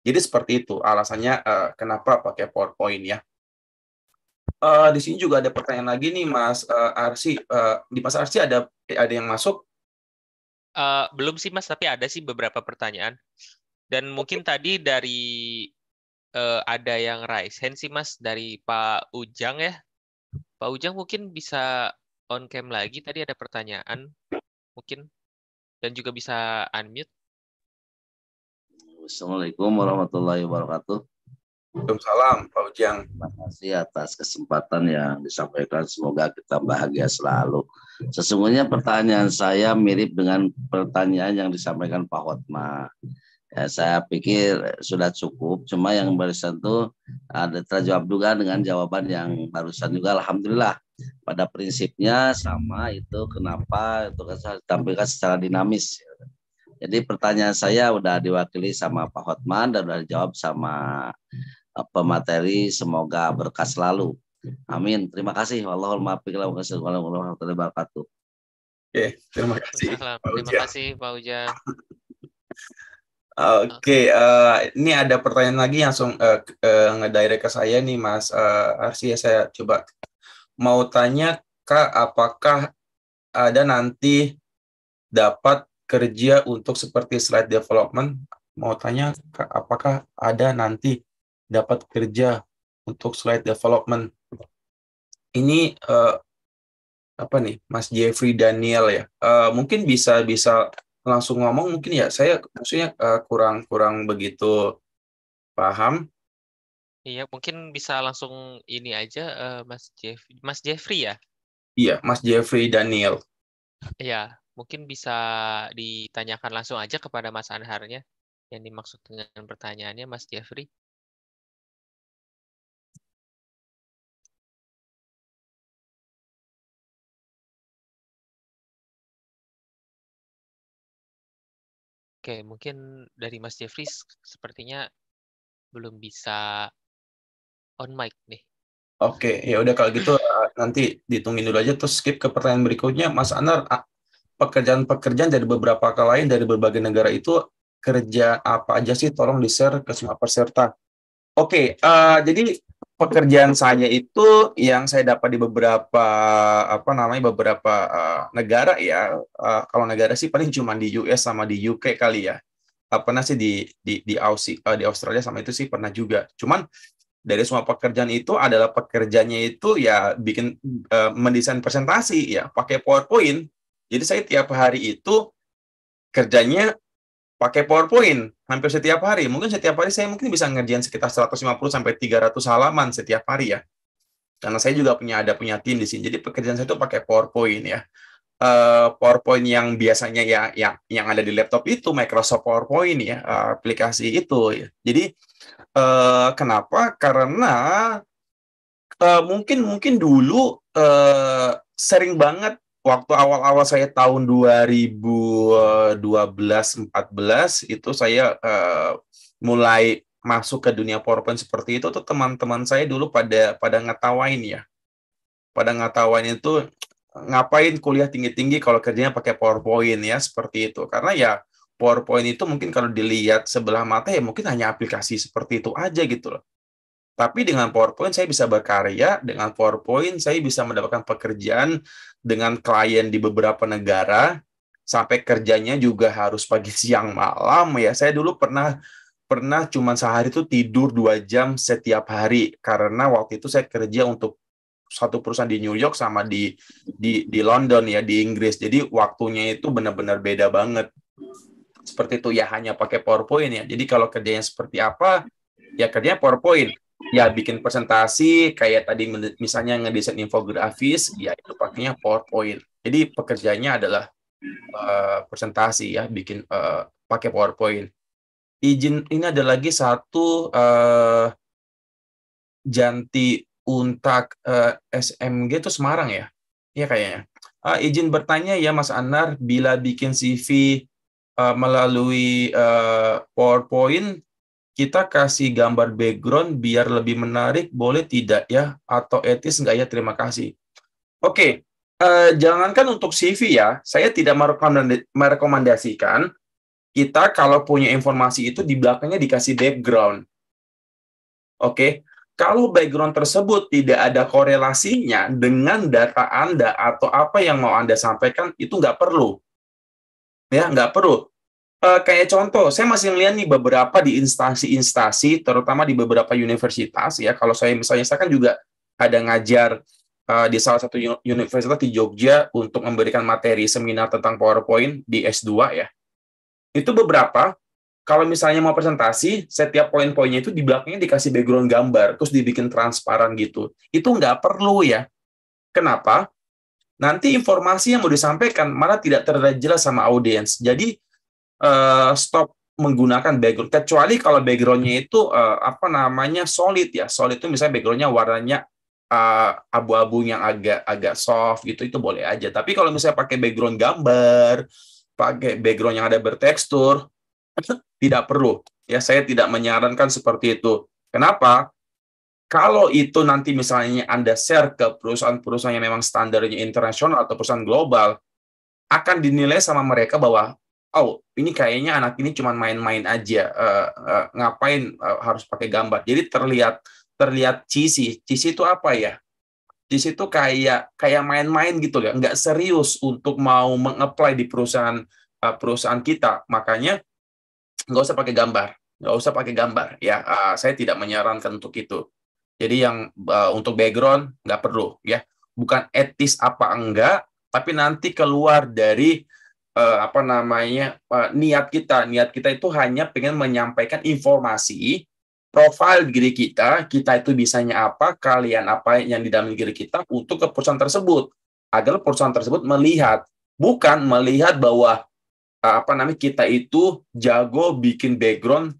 Jadi seperti itu alasannya uh, kenapa pakai PowerPoint ya. Uh, di sini juga ada pertanyaan lagi nih Mas uh, Arsi. Uh, di Mas Arsi ada ada yang masuk? Uh, belum sih Mas, tapi ada sih beberapa pertanyaan. Dan mungkin tadi dari uh, ada yang raise hand sih Mas dari Pak Ujang ya. Pak Ujang mungkin bisa on cam lagi. Tadi ada pertanyaan mungkin dan juga bisa unmute. Assalamualaikum warahmatullahi wabarakatuh. Assalamualaikum, Pak Ujang. Terima kasih atas kesempatan yang disampaikan. Semoga kita bahagia selalu. Sesungguhnya pertanyaan saya mirip dengan pertanyaan yang disampaikan Pak Hotma. Ya, saya pikir sudah cukup. Cuma yang barusan itu ada terjawab juga dengan jawaban yang barusan juga. Alhamdulillah. Pada prinsipnya sama itu kenapa itu kan tampilkan secara dinamis. Jadi pertanyaan saya udah diwakili sama Pak Hotman dan udah dijawab sama pemateri semoga berkah selalu. Amin. Terima kasih. Wallahul muwaffiq ila warahmatullahi wabarakatuh. Oke, terima kasih. Terima kasih Pak Ujang. Oke, okay, uh, eh, ini ada pertanyaan lagi langsung uh, uh, ngedirect ke saya nih Mas uh, Arsi ya saya coba mau tanya Kak apakah ada nanti dapat kerja untuk seperti slide development? Mau tanya Kak apakah ada nanti dapat kerja untuk slide development. Ini uh, apa nih, Mas Jeffrey Daniel ya? Uh, mungkin bisa bisa langsung ngomong mungkin ya. Saya maksudnya uh, kurang kurang begitu paham. Iya, mungkin bisa langsung ini aja, uh, Mas Jeff, Mas Jeffrey ya? Iya, Mas Jeffrey Daniel. Iya, mungkin bisa ditanyakan langsung aja kepada Mas Anharnya yang dimaksud dengan pertanyaannya, Mas Jeffrey. Oke, mungkin dari Mas Jeffries sepertinya belum bisa on mic nih. Oke, ya udah kalau gitu eh, nanti ditungguin dulu aja terus skip ke pertanyaan berikutnya. Mas Anar, pekerjaan-pekerjaan dari beberapa kali lain dari berbagai negara itu kerja apa aja sih? Tolong di-share ke semua peserta. Oke, uh, jadi pekerjaan saya itu yang saya dapat di beberapa apa namanya beberapa uh, negara ya uh, kalau negara sih paling cuma di US sama di UK kali ya uh, pernah sih di di di, Aussie, uh, di Australia sama itu sih pernah juga cuman dari semua pekerjaan itu adalah pekerjaannya itu ya bikin uh, mendesain presentasi ya pakai PowerPoint jadi saya tiap hari itu kerjanya pakai PowerPoint hampir setiap hari. Mungkin setiap hari saya mungkin bisa ngerjain sekitar 150 sampai 300 halaman setiap hari ya. Karena saya juga punya ada punya tim di sini. Jadi pekerjaan saya itu pakai PowerPoint ya. Eh, PowerPoint yang biasanya ya yang yang ada di laptop itu Microsoft PowerPoint ya eh, aplikasi itu. Ya. Jadi eh, kenapa? Karena mungkin mungkin dulu sering banget waktu awal-awal saya tahun 2012 14 itu saya uh, mulai masuk ke dunia PowerPoint seperti itu tuh teman-teman saya dulu pada pada ngetawain ya. Pada ngetawain itu ngapain kuliah tinggi-tinggi kalau kerjanya pakai PowerPoint ya seperti itu. Karena ya PowerPoint itu mungkin kalau dilihat sebelah mata ya mungkin hanya aplikasi seperti itu aja gitu loh. Tapi dengan PowerPoint saya bisa berkarya, dengan PowerPoint saya bisa mendapatkan pekerjaan dengan klien di beberapa negara, sampai kerjanya juga harus pagi *laughs* siang malam ya. Saya dulu pernah pernah cuma sehari itu tidur dua jam setiap hari karena waktu itu saya kerja untuk satu perusahaan di New York sama di di di London ya di Inggris jadi waktunya itu benar-benar beda banget seperti itu ya hanya pakai PowerPoint ya jadi kalau kerjanya seperti apa ya kerjanya PowerPoint ya bikin presentasi kayak tadi misalnya ngedesain infografis ya itu pakainya PowerPoint. Jadi pekerjaannya adalah uh, presentasi ya bikin uh, pakai PowerPoint. Izin ini ada lagi satu uh, Janti Untak uh, SMG itu Semarang ya. Iya kayaknya. Uh, izin bertanya ya Mas Anar bila bikin CV uh, melalui uh, PowerPoint kita kasih gambar background biar lebih menarik, boleh tidak ya? Atau etis nggak ya? Terima kasih. Oke, okay. uh, eh, jangankan untuk CV ya, saya tidak merekomendasikan kita kalau punya informasi itu di belakangnya dikasih background. Oke, okay? kalau background tersebut tidak ada korelasinya dengan data Anda atau apa yang mau Anda sampaikan, itu nggak perlu. Ya, nggak perlu uh, kayak contoh, saya masih melihat nih beberapa di instansi-instansi, terutama di beberapa universitas ya. Kalau saya misalnya saya kan juga ada ngajar uh, di salah satu universitas di Jogja untuk memberikan materi seminar tentang PowerPoint di S2 ya. Itu beberapa kalau misalnya mau presentasi, setiap poin-poinnya itu di belakangnya dikasih background gambar, terus dibikin transparan gitu. Itu nggak perlu ya. Kenapa? Nanti informasi yang mau disampaikan malah tidak terlihat jelas sama audiens. Jadi uh, stop menggunakan background kecuali kalau backgroundnya itu uh, apa namanya solid ya solid itu misalnya backgroundnya warnanya uh, eh, abu-abu yang agak agak soft gitu itu boleh aja tapi kalau misalnya pakai background gambar pakai background yang ada bertekstur *laughs* tidak perlu ya saya tidak menyarankan seperti itu kenapa kalau itu nanti misalnya anda share ke perusahaan-perusahaan yang memang standarnya internasional atau perusahaan global akan dinilai sama mereka bahwa oh ini kayaknya anak ini cuma main-main aja uh, uh, ngapain uh, harus pakai gambar jadi terlihat terlihat cheesy cheesy itu apa ya cheesy itu kayak kayak main-main gitu ya nggak serius untuk mau mengapply di perusahaan uh, perusahaan kita makanya nggak usah pakai gambar nggak usah pakai gambar ya uh, saya tidak menyarankan untuk itu jadi yang uh, untuk background nggak perlu ya bukan etis apa enggak tapi nanti keluar dari uh, apa namanya uh, niat kita. Niat kita itu hanya pengen menyampaikan informasi profil diri kita, kita itu bisanya apa, kalian apa yang di dalam diri kita untuk ke perusahaan tersebut. Agar perusahaan tersebut melihat, bukan melihat bahwa eh, apa namanya kita itu jago bikin background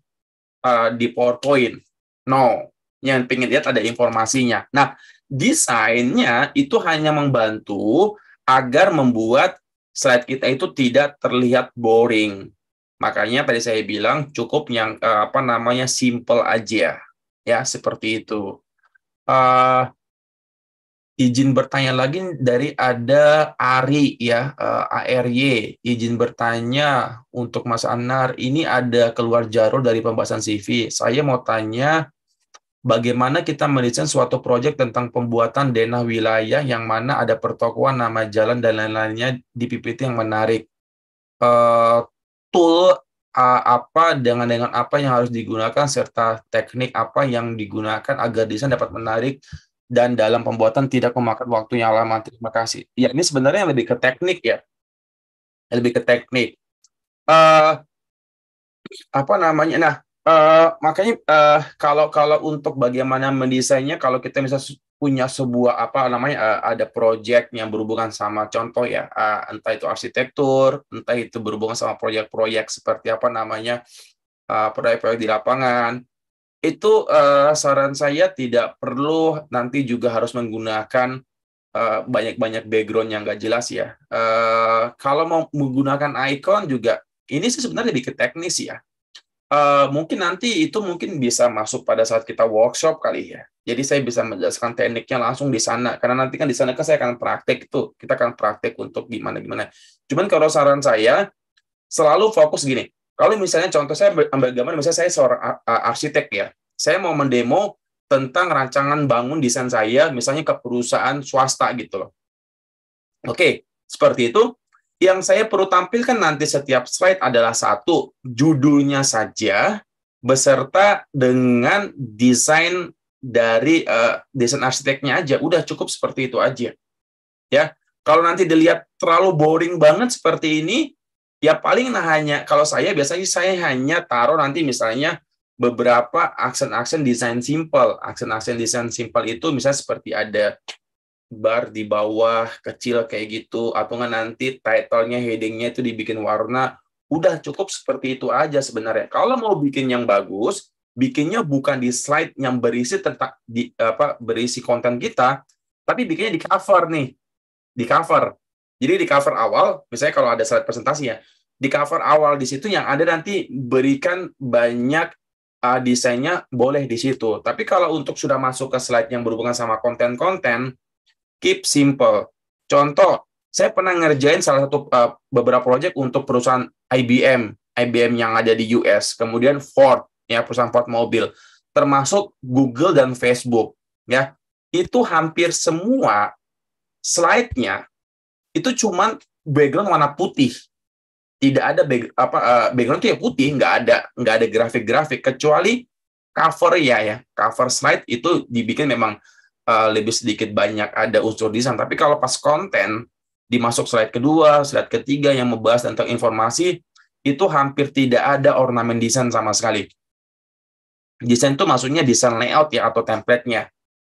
uh, di PowerPoint. No, yang pengen lihat ada informasinya. Nah, desainnya itu hanya membantu agar membuat slide kita itu tidak terlihat boring. Makanya tadi saya bilang cukup yang eh, apa namanya simple aja, ya seperti itu. Uh, izin bertanya lagi dari ada Ari ya uh, eh, ARY izin bertanya untuk Mas Anar ini ada keluar jarur dari pembahasan CV saya mau tanya bagaimana kita mendesain suatu proyek tentang pembuatan denah wilayah yang mana ada pertokoan, nama jalan, dan lain-lainnya di PPT yang menarik. Uh, tool uh, apa dengan dengan apa yang harus digunakan serta teknik apa yang digunakan agar desain dapat menarik dan dalam pembuatan tidak memakan waktu yang lama. Terima kasih. Ya ini sebenarnya yang lebih ke teknik ya, lebih ke teknik. Uh, apa namanya? Nah Uh, makanya uh, kalau kalau untuk bagaimana mendesainnya kalau kita bisa punya sebuah apa namanya uh, ada project yang berhubungan sama contoh ya uh, entah itu arsitektur entah itu berhubungan sama proyek-proyek seperti apa namanya proyek proyek-proyek di lapangan itu uh, saran saya tidak perlu nanti juga harus menggunakan banyak banyak-banyak background yang nggak jelas ya uh, kalau mau menggunakan icon juga ini sih sebenarnya lebih ke teknis ya Eh, mungkin nanti itu mungkin bisa masuk pada saat kita workshop kali ya. Jadi saya bisa menjelaskan tekniknya langsung di sana karena nanti kan di sana kan saya akan praktek tuh. Kita akan praktek untuk gimana gimana. Cuman kalau saran saya selalu fokus gini. Kalau misalnya contoh saya ambil gambar misalnya saya seorang arsitek ya. Saya mau mendemo tentang rancangan bangun desain saya misalnya ke perusahaan swasta gitu loh. Oke, seperti itu yang saya perlu tampilkan nanti setiap slide adalah satu, judulnya saja, beserta dengan desain dari uh, desain arsiteknya aja. Udah cukup seperti itu aja. Ya, kalau nanti dilihat terlalu boring banget seperti ini, ya paling nah hanya kalau saya biasanya saya hanya taruh nanti misalnya beberapa aksen-aksen desain simple. Aksen-aksen desain simple itu misalnya seperti ada bar di bawah kecil kayak gitu atau nggak nanti title heading headingnya itu dibikin warna udah cukup seperti itu aja sebenarnya kalau mau bikin yang bagus bikinnya bukan di slide yang berisi tentang di apa berisi konten kita tapi bikinnya di cover nih di cover jadi di cover awal misalnya kalau ada slide presentasi ya di cover awal di situ yang ada nanti berikan banyak uh, desainnya boleh di situ tapi kalau untuk sudah masuk ke slide yang berhubungan sama konten-konten keep simple. Contoh, saya pernah ngerjain salah satu uh, beberapa proyek untuk perusahaan IBM, IBM yang ada di US, kemudian Ford, ya perusahaan Ford mobil, termasuk Google dan Facebook, ya. Itu hampir semua slide-nya itu cuman background warna putih. Tidak ada back, apa uh, background itu ya putih, nggak ada nggak ada grafik-grafik kecuali cover ya ya. Cover slide itu dibikin memang uh, lebih sedikit banyak ada unsur desain. Tapi kalau pas konten dimasuk slide kedua, slide ketiga yang membahas tentang informasi itu hampir tidak ada ornamen desain sama sekali. Desain itu maksudnya desain layout ya atau template-nya.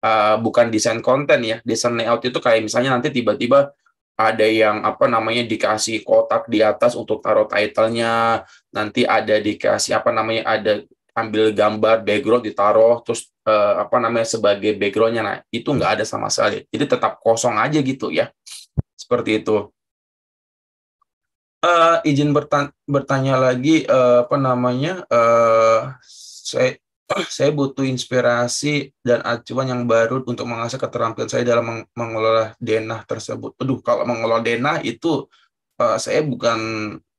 Uh, bukan desain konten ya. Desain layout itu kayak misalnya nanti tiba-tiba ada yang apa namanya dikasih kotak di atas untuk taruh title-nya, nanti ada dikasih apa namanya ada ambil gambar background ditaruh terus uh, apa namanya sebagai backgroundnya nah itu nggak ada sama sekali jadi tetap kosong aja gitu ya seperti itu uh, izin bertanya, bertanya lagi uh, apa namanya uh, saya *clears throat* saya butuh inspirasi dan acuan yang baru untuk mengasah keterampilan saya dalam meng mengelola denah tersebut. Aduh, kalau mengelola denah itu uh, saya bukan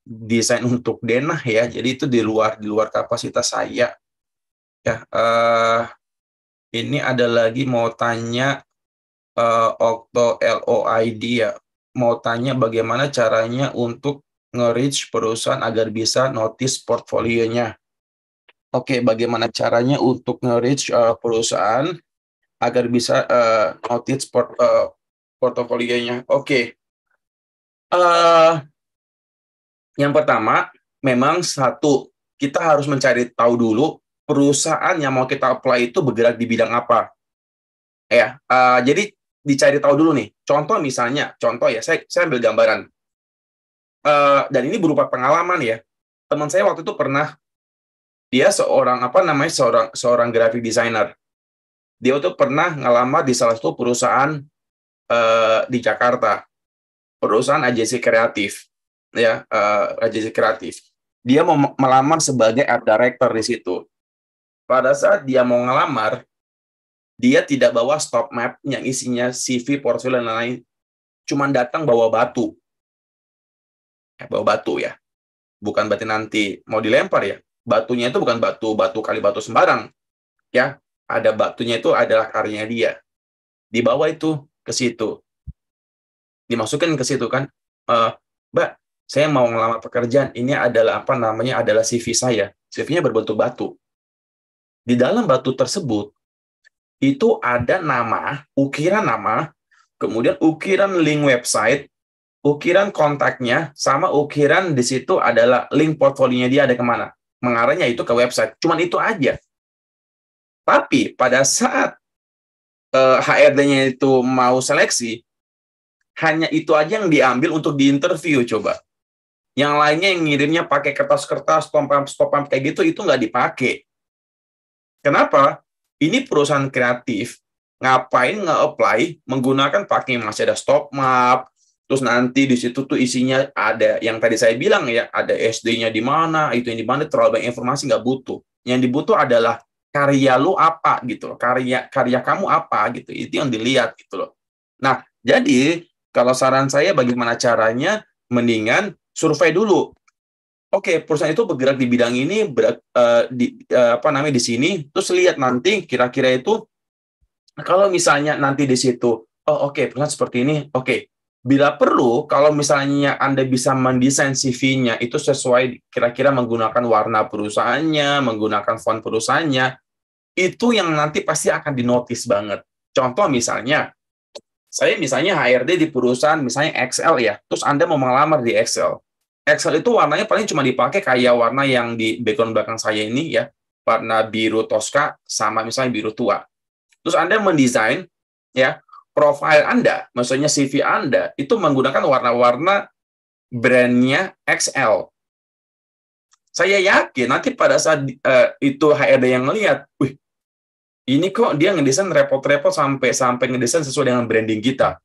desain untuk denah ya jadi itu di luar di luar kapasitas saya ya uh, ini ada lagi mau tanya uh, Okto LOID ya mau tanya bagaimana caranya untuk nge-reach perusahaan agar bisa notice portfolionya Oke, okay, bagaimana caranya untuk nge-reach uh, perusahaan agar bisa uh, notice port, uh, portfolionya Oke, okay. uh, yang pertama, memang satu, kita harus mencari tahu dulu perusahaan yang mau kita apply itu bergerak di bidang apa. Ya, uh, jadi dicari tahu dulu nih. Contoh misalnya, contoh ya, saya, saya ambil gambaran. Uh, dan ini berupa pengalaman ya. Teman saya waktu itu pernah dia seorang apa namanya seorang seorang graphic designer. Dia itu pernah ngelamar di salah satu perusahaan uh, di Jakarta, perusahaan agensi kreatif ya uh, eh, agensi kreatif. Dia mau melamar sebagai art director di situ. Pada saat dia mau ngelamar, dia tidak bawa stop map yang isinya CV, portfolio dan lain-lain. Cuman datang bawa batu. Ya, bawa batu ya. Bukan berarti nanti mau dilempar ya. Batunya itu bukan batu batu kali batu sembarang. Ya, ada batunya itu adalah karyanya dia. Dibawa itu ke situ. dimasukkan ke situ kan. Uh, Mbak, saya mau ngelamar pekerjaan, ini adalah apa namanya, adalah CV saya. CV-nya berbentuk batu. Di dalam batu tersebut, itu ada nama, ukiran nama, kemudian ukiran link website, ukiran kontaknya, sama ukiran di situ adalah link portfolionya dia ada kemana. Mengarahnya itu ke website. Cuman itu aja. Tapi pada saat eh, HRD-nya itu mau seleksi, hanya itu aja yang diambil untuk diinterview coba. Yang lainnya yang ngirimnya pakai kertas-kertas, pom-pom, kayak gitu, itu nggak dipakai. Kenapa? Ini perusahaan kreatif, ngapain nggak apply menggunakan pakai masih ada stop map, terus nanti di situ tuh isinya ada yang tadi saya bilang ya, ada SD-nya di mana, itu yang di mana, terlalu banyak informasi nggak butuh. Yang dibutuh adalah karya lu apa gitu loh, karya karya kamu apa gitu, itu yang dilihat gitu loh. Nah, jadi kalau saran saya bagaimana caranya mendingan survei dulu. Oke, okay, perusahaan itu bergerak di bidang ini, ber, uh, di uh, apa namanya di sini, terus lihat nanti kira-kira itu kalau misalnya nanti di situ, oh oke okay, perusahaan seperti ini, oke. Okay. Bila perlu, kalau misalnya Anda bisa mendesain CV-nya itu sesuai kira-kira menggunakan warna perusahaannya, menggunakan font perusahaannya, itu yang nanti pasti akan dinotis banget. Contoh misalnya, saya misalnya HRD di perusahaan misalnya XL ya, terus Anda mau melamar di XL. Excel itu warnanya paling cuma dipakai kayak warna yang di background belakang saya ini ya, warna biru toska sama misalnya biru tua. Terus Anda mendesain ya profile Anda, maksudnya CV Anda itu menggunakan warna-warna brandnya XL. Saya yakin nanti pada saat uh, itu HRD yang ngelihat, wih ini kok dia ngedesain repot-repot sampai sampai ngedesain sesuai dengan branding kita.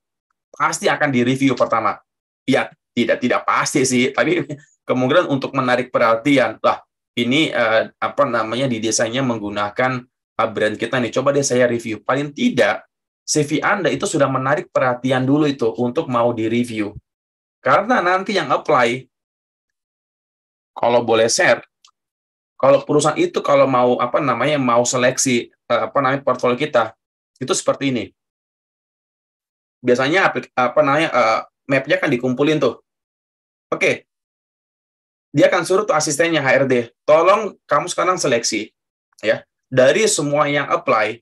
Pasti akan direview pertama. Ya, tidak tidak pasti sih tapi kemungkinan untuk menarik perhatian lah ini uh, apa namanya di desainnya menggunakan eh, brand kita nih coba deh saya review paling tidak CV Anda itu sudah menarik perhatian dulu itu untuk mau di review karena nanti yang apply kalau boleh share kalau perusahaan itu kalau mau apa namanya mau seleksi eh, apa namanya portfolio kita itu seperti ini biasanya apa namanya mapnya kan dikumpulin tuh. Oke, okay. dia akan suruh tuh asistennya HRD, tolong kamu sekarang seleksi, ya dari semua yang apply,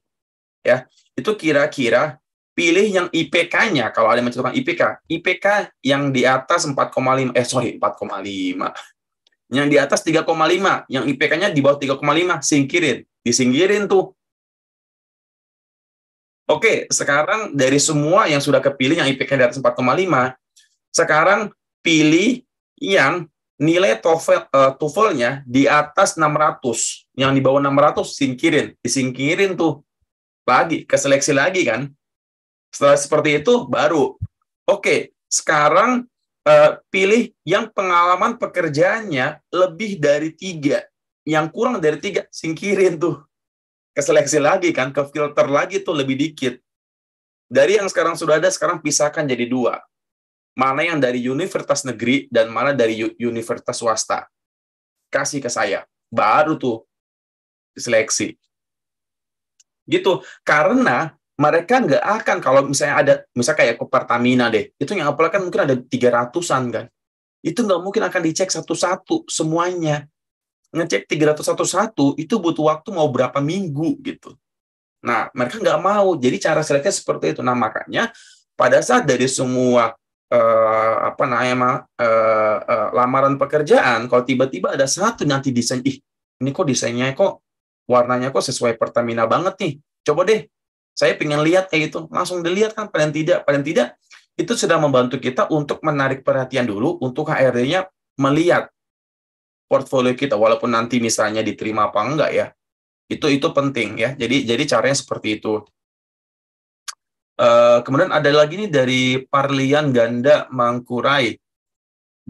ya itu kira-kira pilih yang IPK-nya kalau ada yang menentukan IPK, IPK yang di atas 4,5 eh sorry 4,5 yang di atas 3,5, yang IPK-nya di bawah 3,5, singkirin, disingkirin tuh. Oke, sekarang dari semua yang sudah kepilih yang IPK di atas 4,5, sekarang pilih yang nilai TOEFL, uh, eh, TOEFL-nya di atas 600. Yang di bawah 600 singkirin, disingkirin tuh lagi ke seleksi lagi kan. Setelah seperti itu baru oke, sekarang uh, pilih yang pengalaman pekerjaannya lebih dari tiga. Yang kurang dari tiga, singkirin tuh. Ke seleksi lagi kan, ke filter lagi tuh lebih dikit. Dari yang sekarang sudah ada, sekarang pisahkan jadi dua mana yang dari universitas negeri dan mana dari universitas swasta. Kasih ke saya. Baru tuh seleksi. Gitu. Karena mereka nggak akan kalau misalnya ada misalnya kayak ke Pertamina deh itu yang apalagi kan mungkin ada 300-an kan itu nggak mungkin akan dicek satu-satu semuanya ngecek 300 itu butuh waktu mau berapa minggu gitu nah mereka nggak mau jadi cara seleksinya seperti itu nah makanya pada saat dari semua uh, apa namanya uh, uh, lamaran pekerjaan kalau tiba-tiba ada satu nanti desain ih ini kok desainnya kok warnanya kok sesuai Pertamina banget nih coba deh saya pengen lihat kayak itu langsung dilihat kan paling tidak paling tidak itu sudah membantu kita untuk menarik perhatian dulu untuk HRD-nya melihat portfolio kita walaupun nanti misalnya diterima apa enggak ya itu itu penting ya jadi jadi caranya seperti itu Eh, kemudian ada lagi nih dari Parlian Ganda Mangkurai.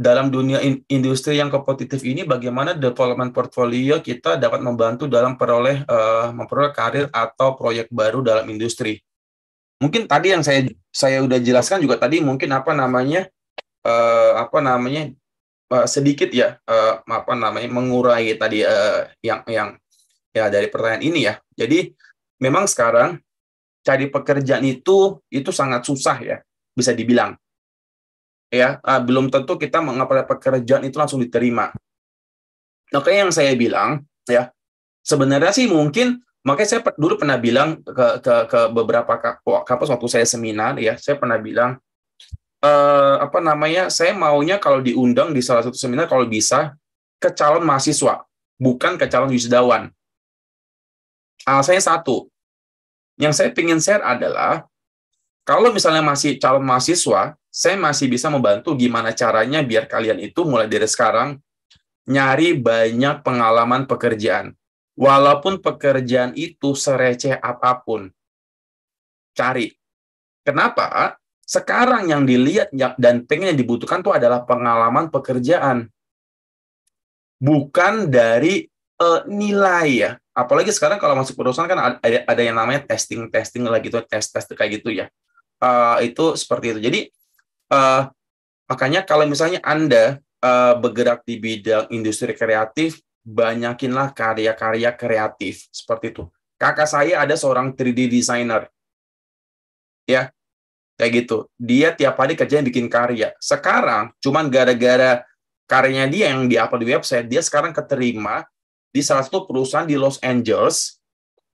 Dalam dunia in industri yang kompetitif ini, bagaimana development portfolio kita dapat membantu dalam peroleh uh, memperoleh karir atau proyek baru dalam industri? Mungkin tadi yang saya saya udah jelaskan juga tadi mungkin apa namanya uh, apa namanya uh, sedikit ya uh, apa namanya mengurai tadi uh, yang yang ya dari pertanyaan ini ya. Jadi memang sekarang cari pekerjaan itu itu sangat susah ya bisa dibilang ya uh, belum tentu kita mengapa pekerjaan itu langsung diterima nah kayak yang saya bilang ya sebenarnya sih mungkin makanya saya dulu pernah bilang ke ke, ke beberapa kampus waktu saya seminar ya saya pernah bilang uh, apa namanya saya maunya kalau diundang di salah satu seminar kalau bisa ke calon mahasiswa bukan ke calon wisudawan alasannya satu yang saya ingin share adalah, kalau misalnya masih calon mahasiswa, saya masih bisa membantu gimana caranya biar kalian itu mulai dari sekarang nyari banyak pengalaman pekerjaan. Walaupun pekerjaan itu sereceh apapun, cari. Kenapa? Sekarang yang dilihat dan pengen yang dibutuhkan itu adalah pengalaman pekerjaan. Bukan dari uh, nilai ya apalagi sekarang kalau masuk perusahaan kan ada, ada yang namanya testing testing lagi gitu tes tes kayak gitu ya uh, itu seperti itu jadi uh, makanya kalau misalnya anda uh, bergerak di bidang industri kreatif banyakinlah karya-karya kreatif seperti itu kakak saya ada seorang 3D designer ya kayak gitu dia tiap hari yang bikin karya sekarang cuman gara-gara karyanya dia yang di upload di website dia sekarang keterima di salah satu perusahaan di Los Angeles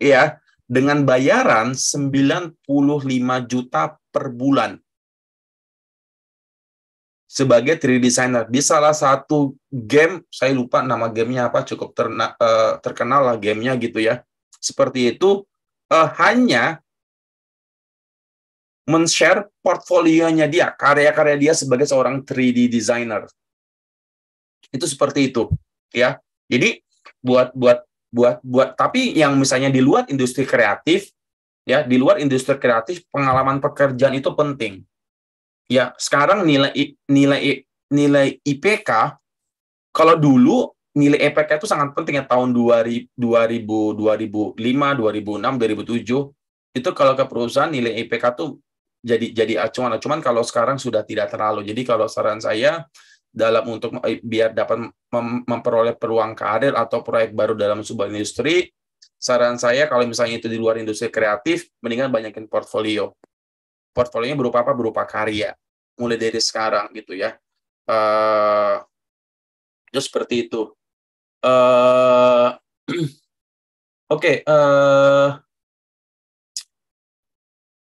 ya dengan bayaran 95 juta per bulan sebagai 3D designer di salah satu game saya lupa nama gamenya apa cukup terna, uh, terkenal lah gamenya gitu ya seperti itu uh, hanya men-share portfolionya dia, karya-karya dia sebagai seorang 3D designer. Itu seperti itu, ya. Jadi buat buat buat buat tapi yang misalnya di luar industri kreatif ya di luar industri kreatif pengalaman pekerjaan itu penting ya sekarang nilai nilai nilai IPK kalau dulu nilai IPK e itu sangat penting ya tahun 2000 2000 2005 2006 2007 itu kalau ke perusahaan nilai IPK tuh jadi jadi acuan cuman kalau sekarang sudah tidak terlalu jadi kalau saran saya dalam untuk eh, biar dapat mem memperoleh peluang karir atau proyek baru dalam sebuah industri, saran saya kalau misalnya itu di luar industri kreatif, mendingan banyakin portfolio. Portfolionya berupa apa? Berupa karya. Mulai dari sekarang gitu ya. Uh, eh, itu seperti itu. Uh, *clears throat* Oke. Okay, uh,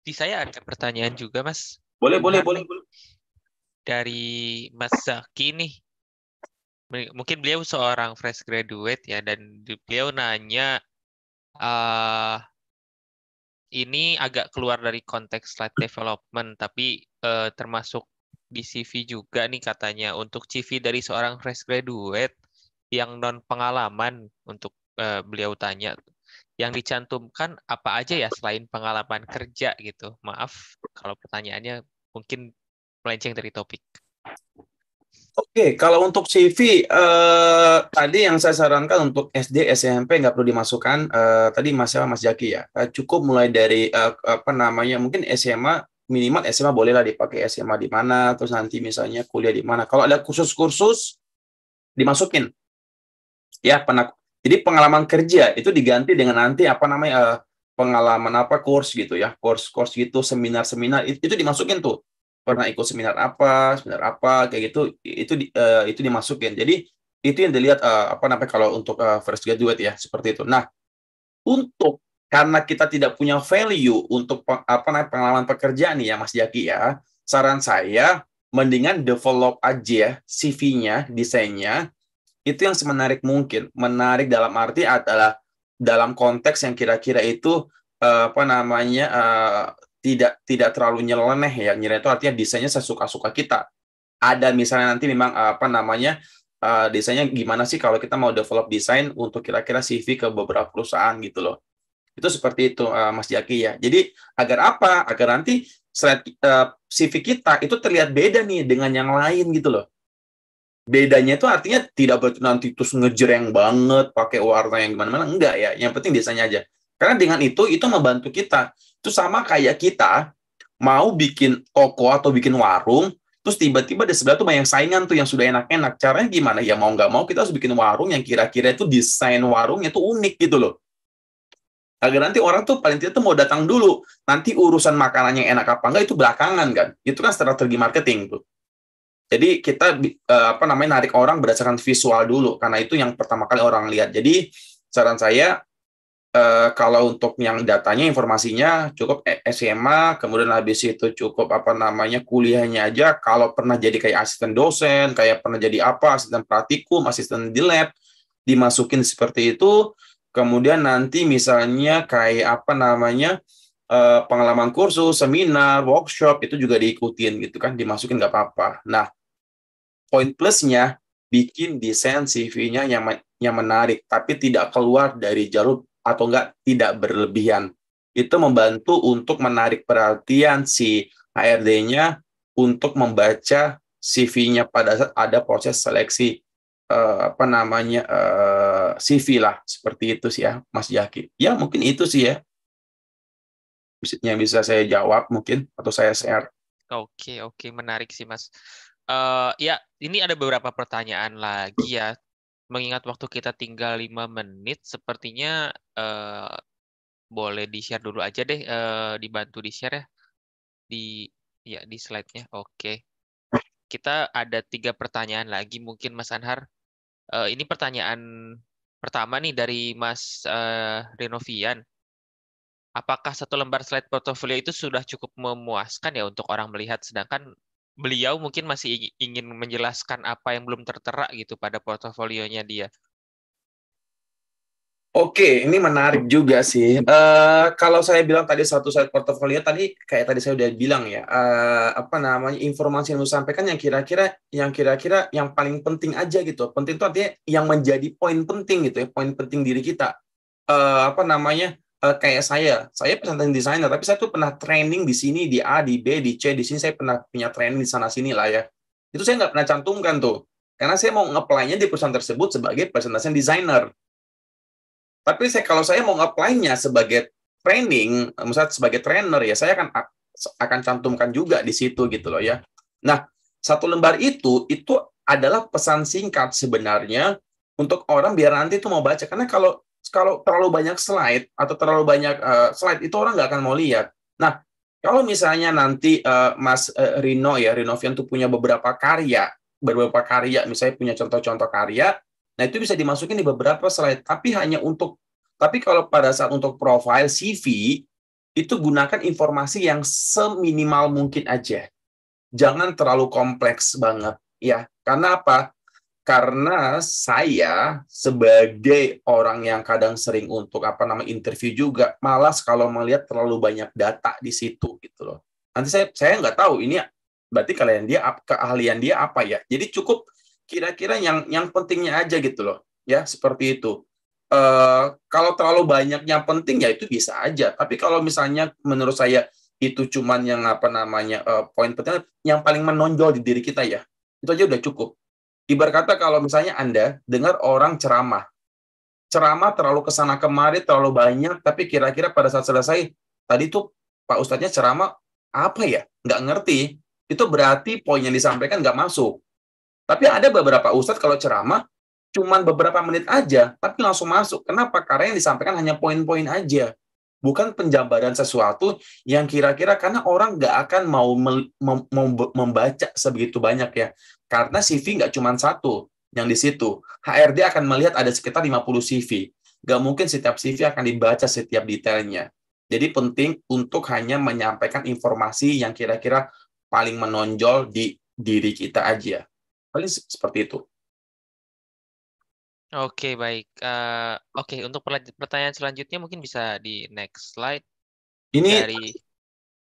di saya ada pertanyaan juga, Mas. Boleh, boleh, boleh, boleh dari Mas Zaki nih. Mungkin beliau seorang fresh graduate ya dan beliau nanya uh, ini agak keluar dari konteks slide development tapi uh, termasuk di CV juga nih katanya untuk CV dari seorang fresh graduate yang non pengalaman untuk uh, beliau tanya yang dicantumkan apa aja ya selain pengalaman kerja gitu. Maaf kalau pertanyaannya mungkin melenceng dari topik. Oke, kalau untuk CV uh, eh, tadi yang saya sarankan untuk SD SMP nggak perlu dimasukkan. Uh, tadi Mas Mas Jaki ya, uh, cukup mulai dari uh, apa namanya mungkin SMA minimal SMA bolehlah dipakai SMA di mana, terus nanti misalnya kuliah di mana. Kalau ada kursus-kursus dimasukin, ya pernah. Jadi pengalaman kerja itu diganti dengan nanti apa namanya uh, pengalaman apa kurs gitu ya, kurs-kurs gitu, seminar-seminar itu, itu dimasukin tuh pernah ikut seminar apa seminar apa kayak gitu itu uh, itu dimasukin jadi itu yang dilihat uh, apa namanya kalau untuk uh, eh, first graduate ya seperti itu nah untuk karena kita tidak punya value untuk apa namanya pengalaman pekerjaan nih ya Mas Jaki ya saran saya mendingan develop aja CV-nya desainnya itu yang semenarik mungkin menarik dalam arti adalah dalam konteks yang kira-kira itu apa namanya tidak tidak terlalu nyeleneh ya nyeleneh itu artinya desainnya sesuka-suka kita ada misalnya nanti memang eh, apa namanya uh, eh, desainnya gimana sih kalau kita mau develop desain untuk kira-kira CV ke beberapa perusahaan gitu loh itu seperti itu uh, Mas Jaki ya jadi agar apa agar nanti slide CV kita itu terlihat beda nih dengan yang lain gitu loh bedanya itu artinya tidak berarti nanti terus ngejreng banget pakai warna yang gimana-mana enggak ya yang penting desainnya aja karena dengan itu itu membantu kita. Itu sama kayak kita mau bikin toko atau bikin warung, terus tiba-tiba di sebelah tuh banyak saingan tuh yang sudah enak-enak. Caranya gimana? Ya mau nggak mau kita harus bikin warung yang kira-kira itu desain warungnya tuh unik gitu loh. Agar nanti orang tuh paling tidak tuh mau datang dulu. Nanti urusan makanannya enak apa enggak itu belakangan kan. Itu kan strategi marketing tuh. Jadi kita eh, apa namanya narik orang berdasarkan visual dulu karena itu yang pertama kali orang lihat. Jadi saran saya Eh, kalau untuk yang datanya informasinya cukup eh, SMA kemudian habis itu cukup apa namanya kuliahnya aja kalau pernah jadi kayak asisten dosen kayak pernah jadi apa asisten praktikum asisten di lab dimasukin seperti itu kemudian nanti misalnya kayak apa namanya eh, pengalaman kursus seminar workshop itu juga diikutin gitu kan dimasukin nggak apa-apa nah poin plusnya bikin desain CV-nya yang yang menarik tapi tidak keluar dari jalur atau enggak tidak berlebihan. Itu membantu untuk menarik perhatian si HRD-nya untuk membaca CV-nya pada saat ada proses seleksi eh, apa namanya eh, CV lah seperti itu sih ya Mas Jaki. Ya mungkin itu sih ya yang bisa saya jawab mungkin atau saya share. Oke okay, oke okay. menarik sih Mas. Uh, ya ini ada beberapa pertanyaan lagi ya mengingat waktu kita tinggal 5 menit, sepertinya uh, boleh di-share dulu aja deh, uh, dibantu di-share ya. Di, ya, di slide-nya, oke. Kita ada tiga pertanyaan lagi mungkin Mas Anhar. Uh, ini pertanyaan pertama nih dari Mas uh, Renovian. Apakah satu lembar slide portofolio itu sudah cukup memuaskan ya untuk orang melihat, sedangkan beliau mungkin masih ingin menjelaskan apa yang belum tertera gitu pada portofolionya dia. Oke, ini menarik juga sih. Uh, kalau saya bilang tadi satu side portofolio tadi kayak tadi saya udah bilang ya, uh, apa namanya informasi yang lu sampaikan yang kira-kira yang kira-kira yang paling penting aja gitu. Penting itu artinya yang menjadi poin penting gitu ya, poin penting diri kita. Uh, apa namanya? uh, kayak saya, saya pesantren desainer, tapi saya tuh pernah training di sini, di A, di B, di C, di sini saya pernah punya training di sana sini lah ya. Itu saya nggak pernah cantumkan tuh, karena saya mau nge-apply-nya di perusahaan tersebut sebagai presentation designer. Tapi saya kalau saya mau nge-apply-nya sebagai training, eh, misalnya sebagai trainer ya, saya akan akan cantumkan juga di situ gitu loh ya. Nah, satu lembar itu itu adalah pesan singkat sebenarnya untuk orang biar nanti itu mau baca karena kalau kalau terlalu banyak slide atau terlalu banyak uh, slide itu orang nggak akan mau lihat. Nah, kalau misalnya nanti uh, Mas uh, Rino ya Rinovian tuh punya beberapa karya, beberapa karya misalnya punya contoh-contoh karya, nah itu bisa dimasukin di beberapa slide, tapi hanya untuk tapi kalau pada saat untuk profile CV itu gunakan informasi yang seminimal mungkin aja. Jangan terlalu kompleks banget ya. Karena apa? karena saya sebagai orang yang kadang sering untuk apa nama interview juga malas kalau melihat terlalu banyak data di situ gitu loh. Nanti saya saya nggak tahu ini berarti kalian dia keahlian dia apa ya. Jadi cukup kira-kira yang yang pentingnya aja gitu loh ya seperti itu. Uh, kalau terlalu banyak yang penting ya itu bisa aja. Tapi kalau misalnya menurut saya itu cuman yang apa namanya uh, poin penting yang paling menonjol di diri kita ya itu aja udah cukup Ibar kata kalau misalnya Anda dengar orang ceramah, ceramah terlalu kesana kemari, terlalu banyak, tapi kira-kira pada saat selesai, tadi tuh Pak Ustadznya ceramah apa ya? Nggak ngerti. Itu berarti poin yang disampaikan nggak masuk. Tapi ada beberapa Ustadz kalau ceramah, cuman beberapa menit aja, tapi langsung masuk. Kenapa? Karena yang disampaikan hanya poin-poin aja bukan penjabaran sesuatu yang kira-kira karena orang nggak akan mau membaca sebegitu banyak ya. Karena CV nggak cuma satu yang di situ. HRD akan melihat ada sekitar 50 CV. Nggak mungkin setiap CV akan dibaca setiap detailnya. Jadi penting untuk hanya menyampaikan informasi yang kira-kira paling menonjol di diri kita aja. Paling seperti itu. Oke, baik. Uh, oke, untuk pertanyaan selanjutnya mungkin bisa di next slide Ini dari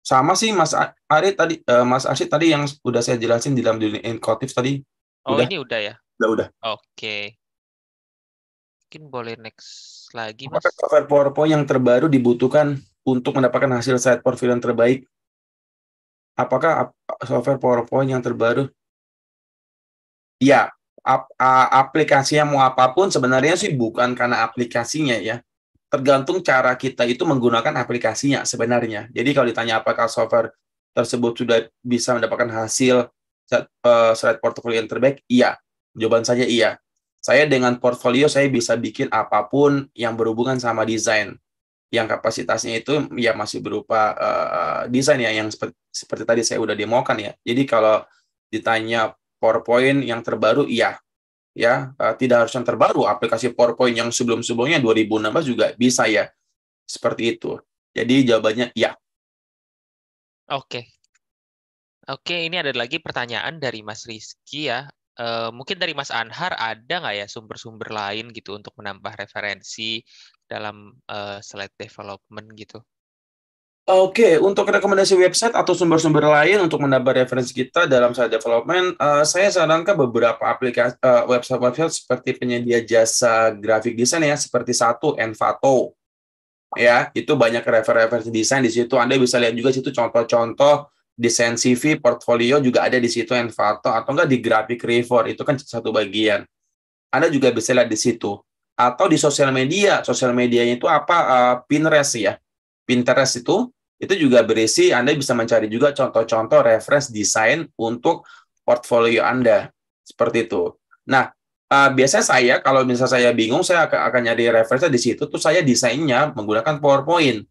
sama sih Mas Ari tadi uh, Mas Arsyid tadi yang udah saya jelasin di dalam dunia inkotif tadi Oh, udah ini udah ya? udah udah. Oke. Mungkin boleh next lagi, Mas. Apakah cover PowerPoint yang terbaru dibutuhkan untuk mendapatkan hasil site profile yang terbaik? Apakah software PowerPoint yang terbaru? ya ap, aplikasinya mau apapun sebenarnya sih bukan karena aplikasinya ya. Tergantung cara kita itu menggunakan aplikasinya sebenarnya. Jadi kalau ditanya apakah software tersebut sudah bisa mendapatkan hasil uh, slide portfolio yang terbaik, iya. Jawaban saya iya. Saya dengan portfolio saya bisa bikin apapun yang berhubungan sama desain. Yang kapasitasnya itu ya masih berupa uh, desain ya yang seperti, seperti tadi saya udah demokan ya. Jadi kalau ditanya PowerPoint yang terbaru iya ya eh, tidak harus yang terbaru aplikasi PowerPoint yang sebelum-sebelumnya 2016 juga bisa ya seperti itu jadi jawabannya iya. oke oke ini ada lagi pertanyaan dari Mas Rizky ya E, mungkin dari Mas Anhar ada nggak ya sumber-sumber lain gitu untuk menambah referensi dalam uh, slide development gitu Oke, okay, untuk rekomendasi website atau sumber-sumber lain untuk menambah referensi kita dalam saat development, uh, saya sarankan beberapa aplikasi eh, website website uh, seperti penyedia jasa grafik desain ya, seperti satu Envato. Ya, itu banyak referensi desain di situ. Anda bisa lihat juga situ contoh-contoh desain CV, portfolio juga ada di situ Envato atau enggak di Graphic River, itu kan satu bagian. Anda juga bisa lihat di situ. Atau di sosial media, sosial medianya itu apa? Uh, Pinterest ya. Pinterest itu itu juga berisi Anda bisa mencari juga contoh-contoh reference desain untuk portfolio Anda. Seperti itu. Nah, uh, biasanya saya kalau misalnya saya bingung saya akan, akan nyari referensi di situ tuh saya desainnya menggunakan PowerPoint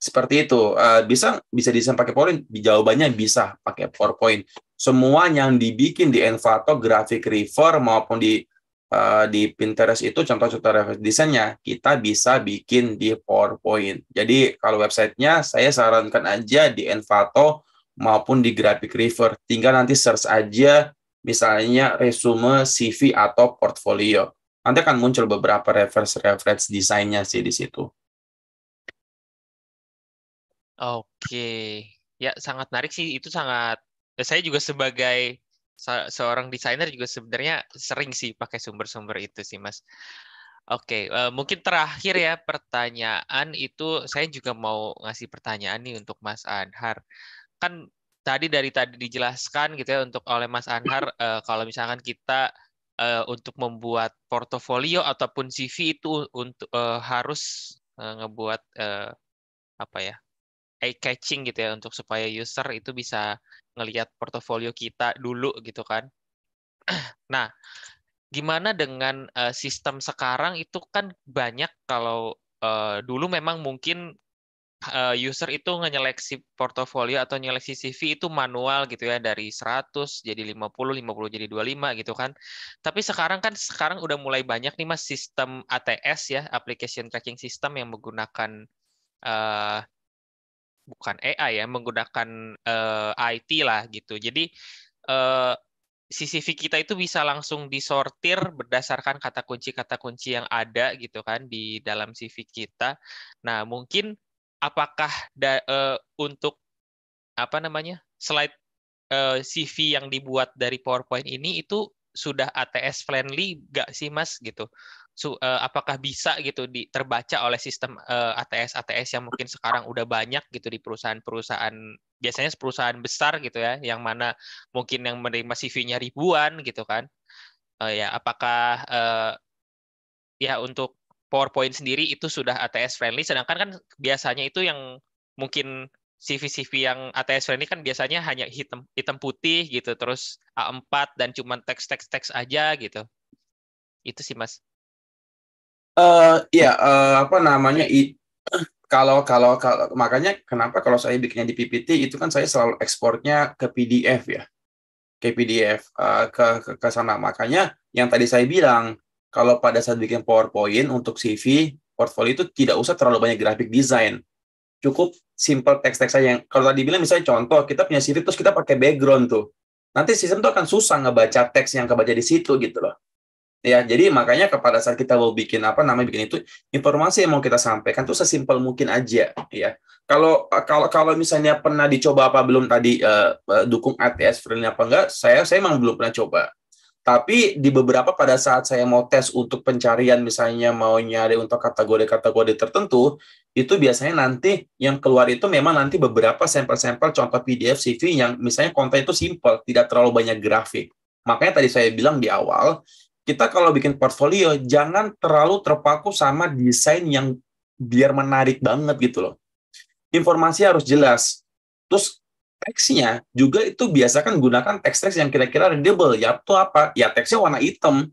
seperti itu uh, bisa bisa desain pakai PowerPoint jawabannya bisa pakai PowerPoint semua yang dibikin di Envato Graphic river maupun di Eh, di Pinterest itu contoh-contoh reference desainnya kita bisa bikin di PowerPoint. Jadi kalau websitenya saya sarankan aja di Envato maupun di Graphic River. Tinggal nanti search aja misalnya resume, CV atau portfolio. Nanti akan muncul beberapa reference-reference desainnya sih di situ. Oke, ya sangat menarik sih. Itu sangat. Ya, saya juga sebagai seorang desainer juga sebenarnya sering sih pakai sumber-sumber itu sih mas. Oke, okay, uh, eh, mungkin terakhir ya pertanyaan itu saya juga mau ngasih pertanyaan nih untuk Mas Anhar. Kan tadi dari tadi dijelaskan gitu ya untuk oleh Mas Anhar uh, *laughs* kalau misalkan kita uh, untuk membuat portofolio ataupun CV itu untuk uh, harus uh, ngebuat uh, apa ya eye catching gitu ya untuk supaya user itu bisa ngelihat portofolio kita dulu gitu kan. *clears throat* Nah, gimana dengan uh, sistem sekarang itu kan banyak kalau uh, dulu memang mungkin uh, user itu ngeleksi portofolio atau nyeleksi CV itu manual gitu ya dari 100 jadi 50, 50 jadi 25 gitu kan. Tapi sekarang kan sekarang udah mulai banyak nih Mas sistem ATS ya, application tracking system yang menggunakan bukan AI ya menggunakan uh, eh, IT lah gitu. Jadi uh, eh, CCV kita itu bisa langsung disortir berdasarkan kata kunci kata kunci yang ada gitu kan di dalam CV kita. Nah mungkin apakah da, uh, untuk apa namanya slide uh, CV yang dibuat dari PowerPoint ini itu sudah ATS friendly gak sih mas gitu su, uh, apakah bisa gitu di, terbaca oleh sistem uh, eh, ATS ATS yang mungkin sekarang udah banyak gitu di perusahaan-perusahaan biasanya perusahaan besar gitu ya yang mana mungkin yang menerima CV-nya ribuan gitu kan uh, ya apakah uh, ya untuk PowerPoint sendiri itu sudah ATS friendly sedangkan kan biasanya itu yang mungkin CV-CV yang ATS friendly kan biasanya hanya hitam hitam putih gitu terus A4 dan cuma teks-teks teks aja gitu. Itu sih Mas. Uh, ya uh, apa namanya itu kalau, kalau kalau makanya kenapa kalau saya bikinnya di PPT itu kan saya selalu ekspornya ke PDF ya ke PDF uh, eh, ke, ke ke sana makanya yang tadi saya bilang kalau pada saat bikin PowerPoint untuk CV portfolio itu tidak usah terlalu banyak grafik desain cukup simple teks-teks saja yang kalau tadi bilang misalnya contoh kita punya CV terus kita pakai background tuh nanti sistem tuh akan susah ngebaca teks yang kebaca di situ gitu loh Ya, jadi makanya kepada saat kita mau bikin apa namanya bikin itu informasi yang mau kita sampaikan tuh sesimpel mungkin aja ya. Kalau eh, kalau kalau misalnya pernah dicoba apa belum tadi uh, dukung ATS friendly apa enggak, saya saya emang belum pernah coba. Tapi di beberapa pada saat saya mau tes untuk pencarian misalnya mau nyari untuk kategori-kategori tertentu, itu biasanya nanti yang keluar itu memang nanti beberapa sampel-sampel contoh PDF CV yang misalnya konten itu simple, tidak terlalu banyak grafik. Makanya tadi saya bilang di awal, kita kalau bikin portfolio jangan terlalu terpaku sama desain yang biar menarik banget gitu loh. Informasi harus jelas. Terus teksnya juga itu biasakan gunakan teks-teks yang kira-kira readable. Ya itu apa? Ya teksnya warna hitam.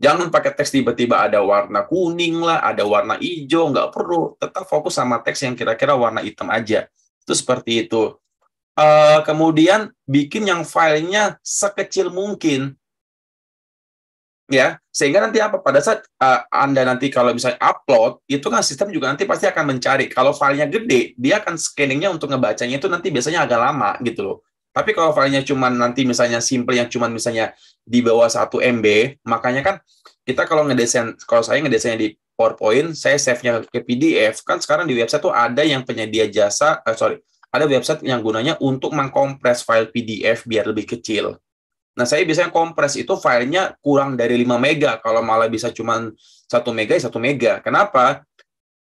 Jangan pakai teks tiba-tiba ada warna kuning lah, ada warna hijau, nggak perlu. Tetap fokus sama teks yang kira-kira warna hitam aja. Itu seperti itu. Uh, kemudian bikin yang filenya sekecil mungkin ya sehingga nanti apa pada saat uh, anda nanti kalau misalnya upload itu kan sistem juga nanti pasti akan mencari kalau filenya gede dia akan scanningnya untuk ngebacanya itu nanti biasanya agak lama gitu loh tapi kalau filenya cuma nanti misalnya simple yang cuma misalnya di bawah 1 MB makanya kan kita kalau ngedesain kalau saya ngedesainnya di PowerPoint saya save-nya ke PDF kan sekarang di website tuh ada yang penyedia jasa uh, sorry ada website yang gunanya untuk mengkompres file PDF biar lebih kecil Nah, saya biasanya kompres itu filenya kurang dari 5 mega, kalau malah bisa cuma 1 mega ya 1 mega. Kenapa?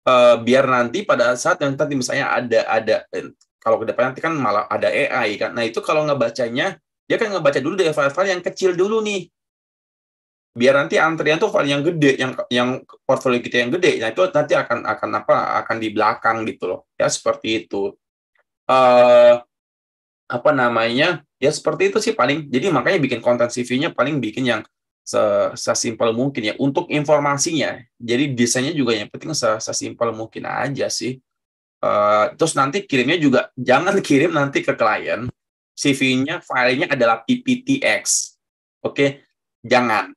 E, biar nanti pada saat yang nanti misalnya ada ada eh, kalau ke depan nanti kan malah ada AI kan. Nah, itu kalau ngebacanya dia kan ngebaca dulu dari file-file yang kecil dulu nih. Biar nanti antrian tuh file yang gede, yang yang portfolio kita yang gede. Nah, itu nanti akan akan apa? akan di belakang gitu loh. Ya, seperti itu. Eh apa namanya? ya seperti itu sih paling jadi makanya bikin konten CV-nya paling bikin yang sesimpel mungkin ya untuk informasinya jadi desainnya juga yang penting sesimpel mungkin aja sih uh, terus nanti kirimnya juga *laughs* jangan kirim nanti ke klien CV-nya filenya adalah PPTX oke okay? jangan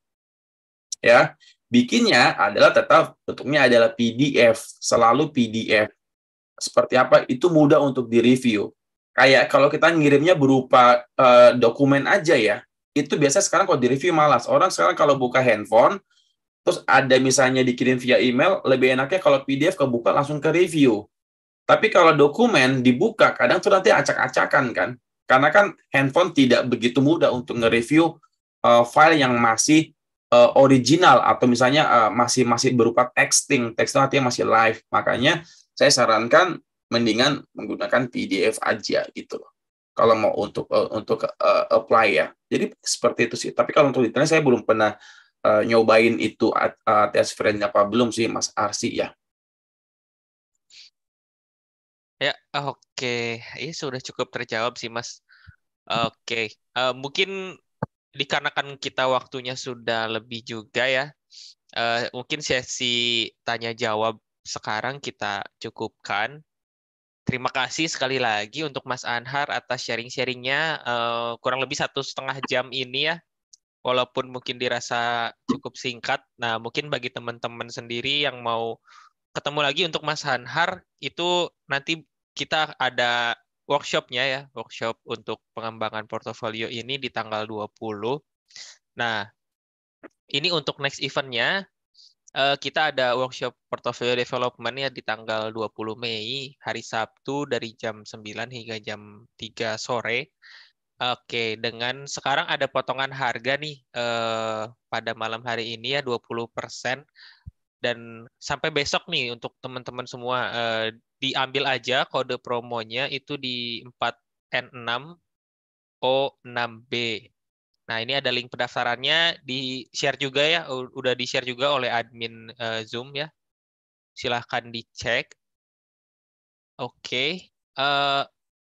ya bikinnya adalah tetap bentuknya adalah PDF selalu PDF seperti apa itu mudah untuk direview kayak kalau kita ngirimnya berupa uh, dokumen aja ya itu biasa sekarang kalau di review malas orang sekarang kalau buka handphone terus ada misalnya dikirim via email lebih enaknya kalau PDF kebuka langsung ke review tapi kalau dokumen dibuka kadang tuh nanti acak-acakan kan karena kan handphone tidak begitu mudah untuk nge-review uh, file yang masih uh, original atau misalnya uh, masih masih berupa texting, texting artinya masih live. Makanya saya sarankan mendingan menggunakan PDF aja gitu loh. Kalau mau untuk uh, untuk uh, apply ya. Jadi seperti itu sih. Tapi kalau untuk internet saya belum pernah uh, nyobain itu uh, tes friend apa belum sih Mas Arsi ya. Ya, oke. Okay. Ini sudah cukup terjawab sih Mas. Oke. Okay. Uh, mungkin dikarenakan kita waktunya sudah lebih juga ya. Uh, mungkin sesi tanya jawab sekarang kita cukupkan. Terima kasih sekali lagi untuk Mas Anhar atas sharing-sharingnya. Uh, kurang lebih satu setengah jam ini ya, walaupun mungkin dirasa cukup singkat. Nah, mungkin bagi teman-teman sendiri yang mau ketemu lagi untuk Mas Anhar itu nanti kita ada workshopnya ya, workshop untuk pengembangan portofolio ini di tanggal 20. Nah, ini untuk next eventnya Eh, kita ada workshop portfolio development ya di tanggal 20 Mei hari Sabtu dari jam 9 hingga jam 3 sore. Oke, dengan sekarang ada potongan harga nih eh, pada malam hari ini ya 20% dan sampai besok nih untuk teman-teman semua eh, diambil aja kode promonya itu di 4N6 O6B. Nah, ini ada link pendaftarannya di-share juga ya, udah di-share juga oleh admin uh, Zoom ya. Silahkan dicek. Oke. Okay. Uh, eh,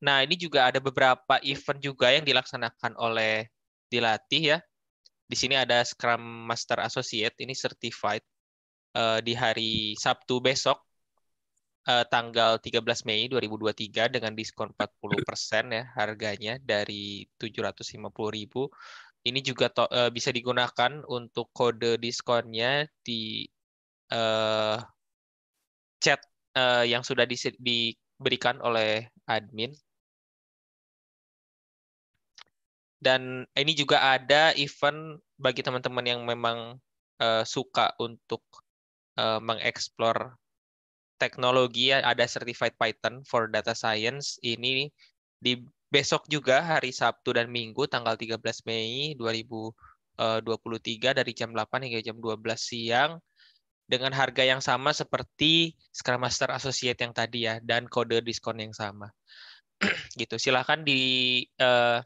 nah, ini juga ada beberapa event juga yang dilaksanakan oleh dilatih ya. Di sini ada Scrum Master Associate, ini certified uh, di hari Sabtu besok uh, tanggal 13 Mei 2023 dengan diskon 40% ya harganya dari 750.000. Ini juga to, uh, bisa digunakan untuk kode diskonnya di uh, chat uh, yang sudah di, diberikan oleh admin. Dan ini juga ada event bagi teman-teman yang memang uh, suka untuk uh, mengeksplor teknologi ya, ada certified Python for data science ini di besok juga hari Sabtu dan Minggu tanggal 13 Mei 2023 eh, dari jam 8 hingga jam 12 siang dengan harga yang sama seperti Scrum Master Associate yang tadi ya dan kode diskon yang sama. *clears throat* gitu. Silahkan di uh,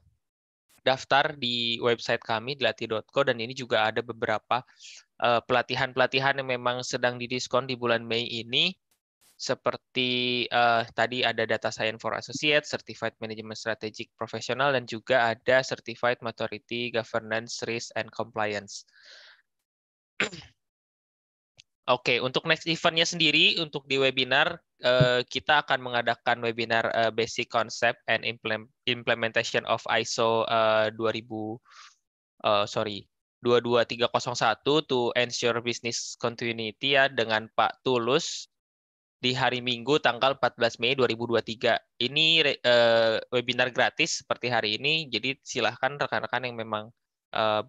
daftar di website kami dilatih.co dan ini juga ada beberapa eh, pelatihan-pelatihan uh, yang memang sedang didiskon di bulan Mei ini seperti uh, tadi ada data science for associate, certified management strategic professional, dan juga ada certified maturity governance risk and compliance. *clears throat* Oke, okay, untuk next eventnya sendiri, untuk di webinar, eh, kita akan mengadakan webinar eh, Basic Concept and Implementation of ISO 2000, sorry, 22301 to Ensure Business Continuity ya, dengan Pak Tulus, di hari Minggu tanggal 14 Mei 2023. Ini uh, webinar gratis seperti hari ini, jadi silahkan rekan-rekan yang memang uh,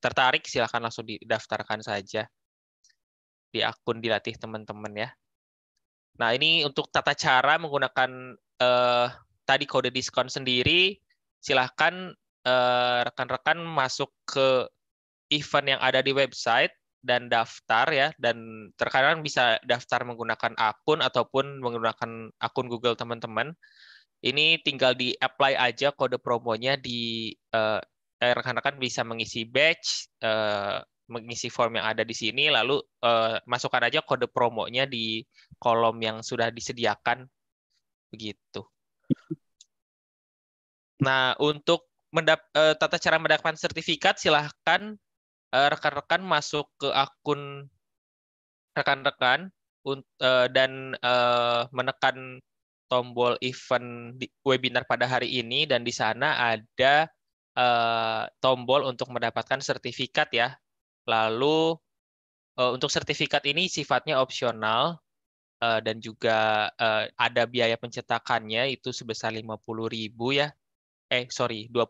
tertarik silahkan langsung didaftarkan saja di akun dilatih teman-teman ya. Nah ini untuk tata cara menggunakan uh, tadi kode diskon sendiri, silahkan rekan-rekan masuk ke event yang ada di website dan daftar ya dan terkadang bisa daftar menggunakan akun ataupun menggunakan akun Google teman-teman. Ini tinggal di apply aja kode promonya di uh, rekan-rekan bisa mengisi batch, eh, uh, mengisi form yang ada di sini lalu uh, masukkan aja kode promonya di kolom yang sudah disediakan begitu. Nah, untuk mendap tata cara mendapatkan sertifikat silahkan Eh, rekan-rekan masuk ke akun rekan-rekan eh, dan eh, menekan tombol event di webinar pada hari ini dan di sana ada tombol untuk mendapatkan sertifikat ya. Lalu untuk sertifikat ini sifatnya opsional dan juga ada biaya pencetakannya itu sebesar 50.000 ya. Eh sorry, 25.000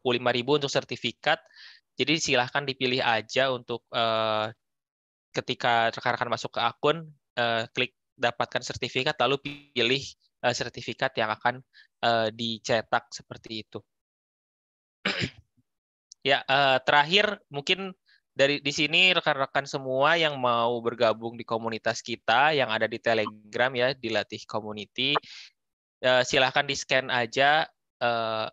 untuk sertifikat jadi silahkan dipilih aja untuk uh, ketika rekan-rekan masuk ke akun, uh, klik dapatkan sertifikat, lalu pilih uh, sertifikat yang akan uh, dicetak seperti itu. *clears throat* ya, uh, terakhir mungkin dari di sini rekan-rekan semua yang mau bergabung di komunitas kita yang ada di Telegram ya dilatih Community uh, silahkan di scan aja uh,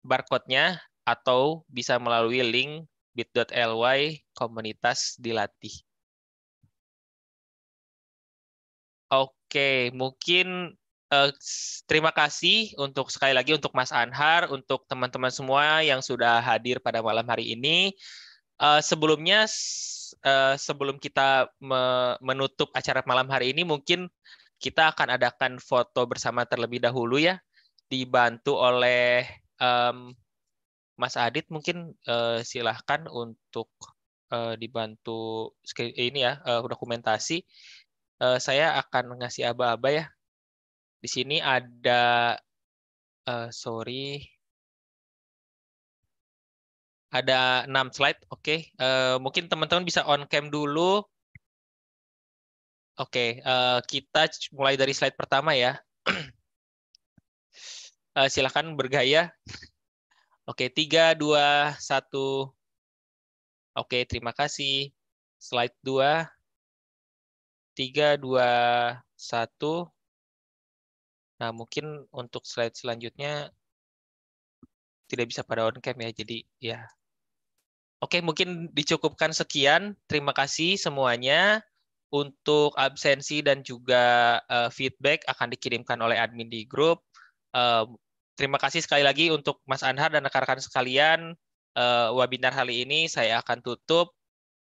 barcode-nya atau bisa melalui link bit.ly komunitas dilatih. Oke, mungkin eh, terima kasih untuk sekali lagi untuk Mas Anhar, untuk teman-teman semua yang sudah hadir pada malam hari ini. Eh, sebelumnya, eh, sebelum kita me menutup acara malam hari ini, mungkin kita akan adakan foto bersama terlebih dahulu ya, dibantu oleh um, Mas Adit mungkin uh, silahkan untuk uh, dibantu ini ya uh, dokumentasi. Uh, saya akan ngasih aba-aba ya. Di sini ada uh, sorry ada enam slide. Oke, okay. uh, mungkin teman-teman bisa on cam dulu. Oke, okay. uh, kita mulai dari slide pertama ya. uh, *clears throat* silahkan bergaya. Oke, okay, 3, 2, 1. Oke, okay, terima kasih. Slide 2. 3, 2, 1. Nah, mungkin untuk slide selanjutnya tidak bisa pada on cam ya, jadi ya. Oke, okay, mungkin dicukupkan sekian. Terima kasih semuanya. Untuk absensi dan juga uh, feedback akan dikirimkan oleh admin di grup. Uh, Terima kasih sekali lagi untuk Mas Anhar dan rekan-rekan sekalian. Uh, webinar hari ini saya akan tutup.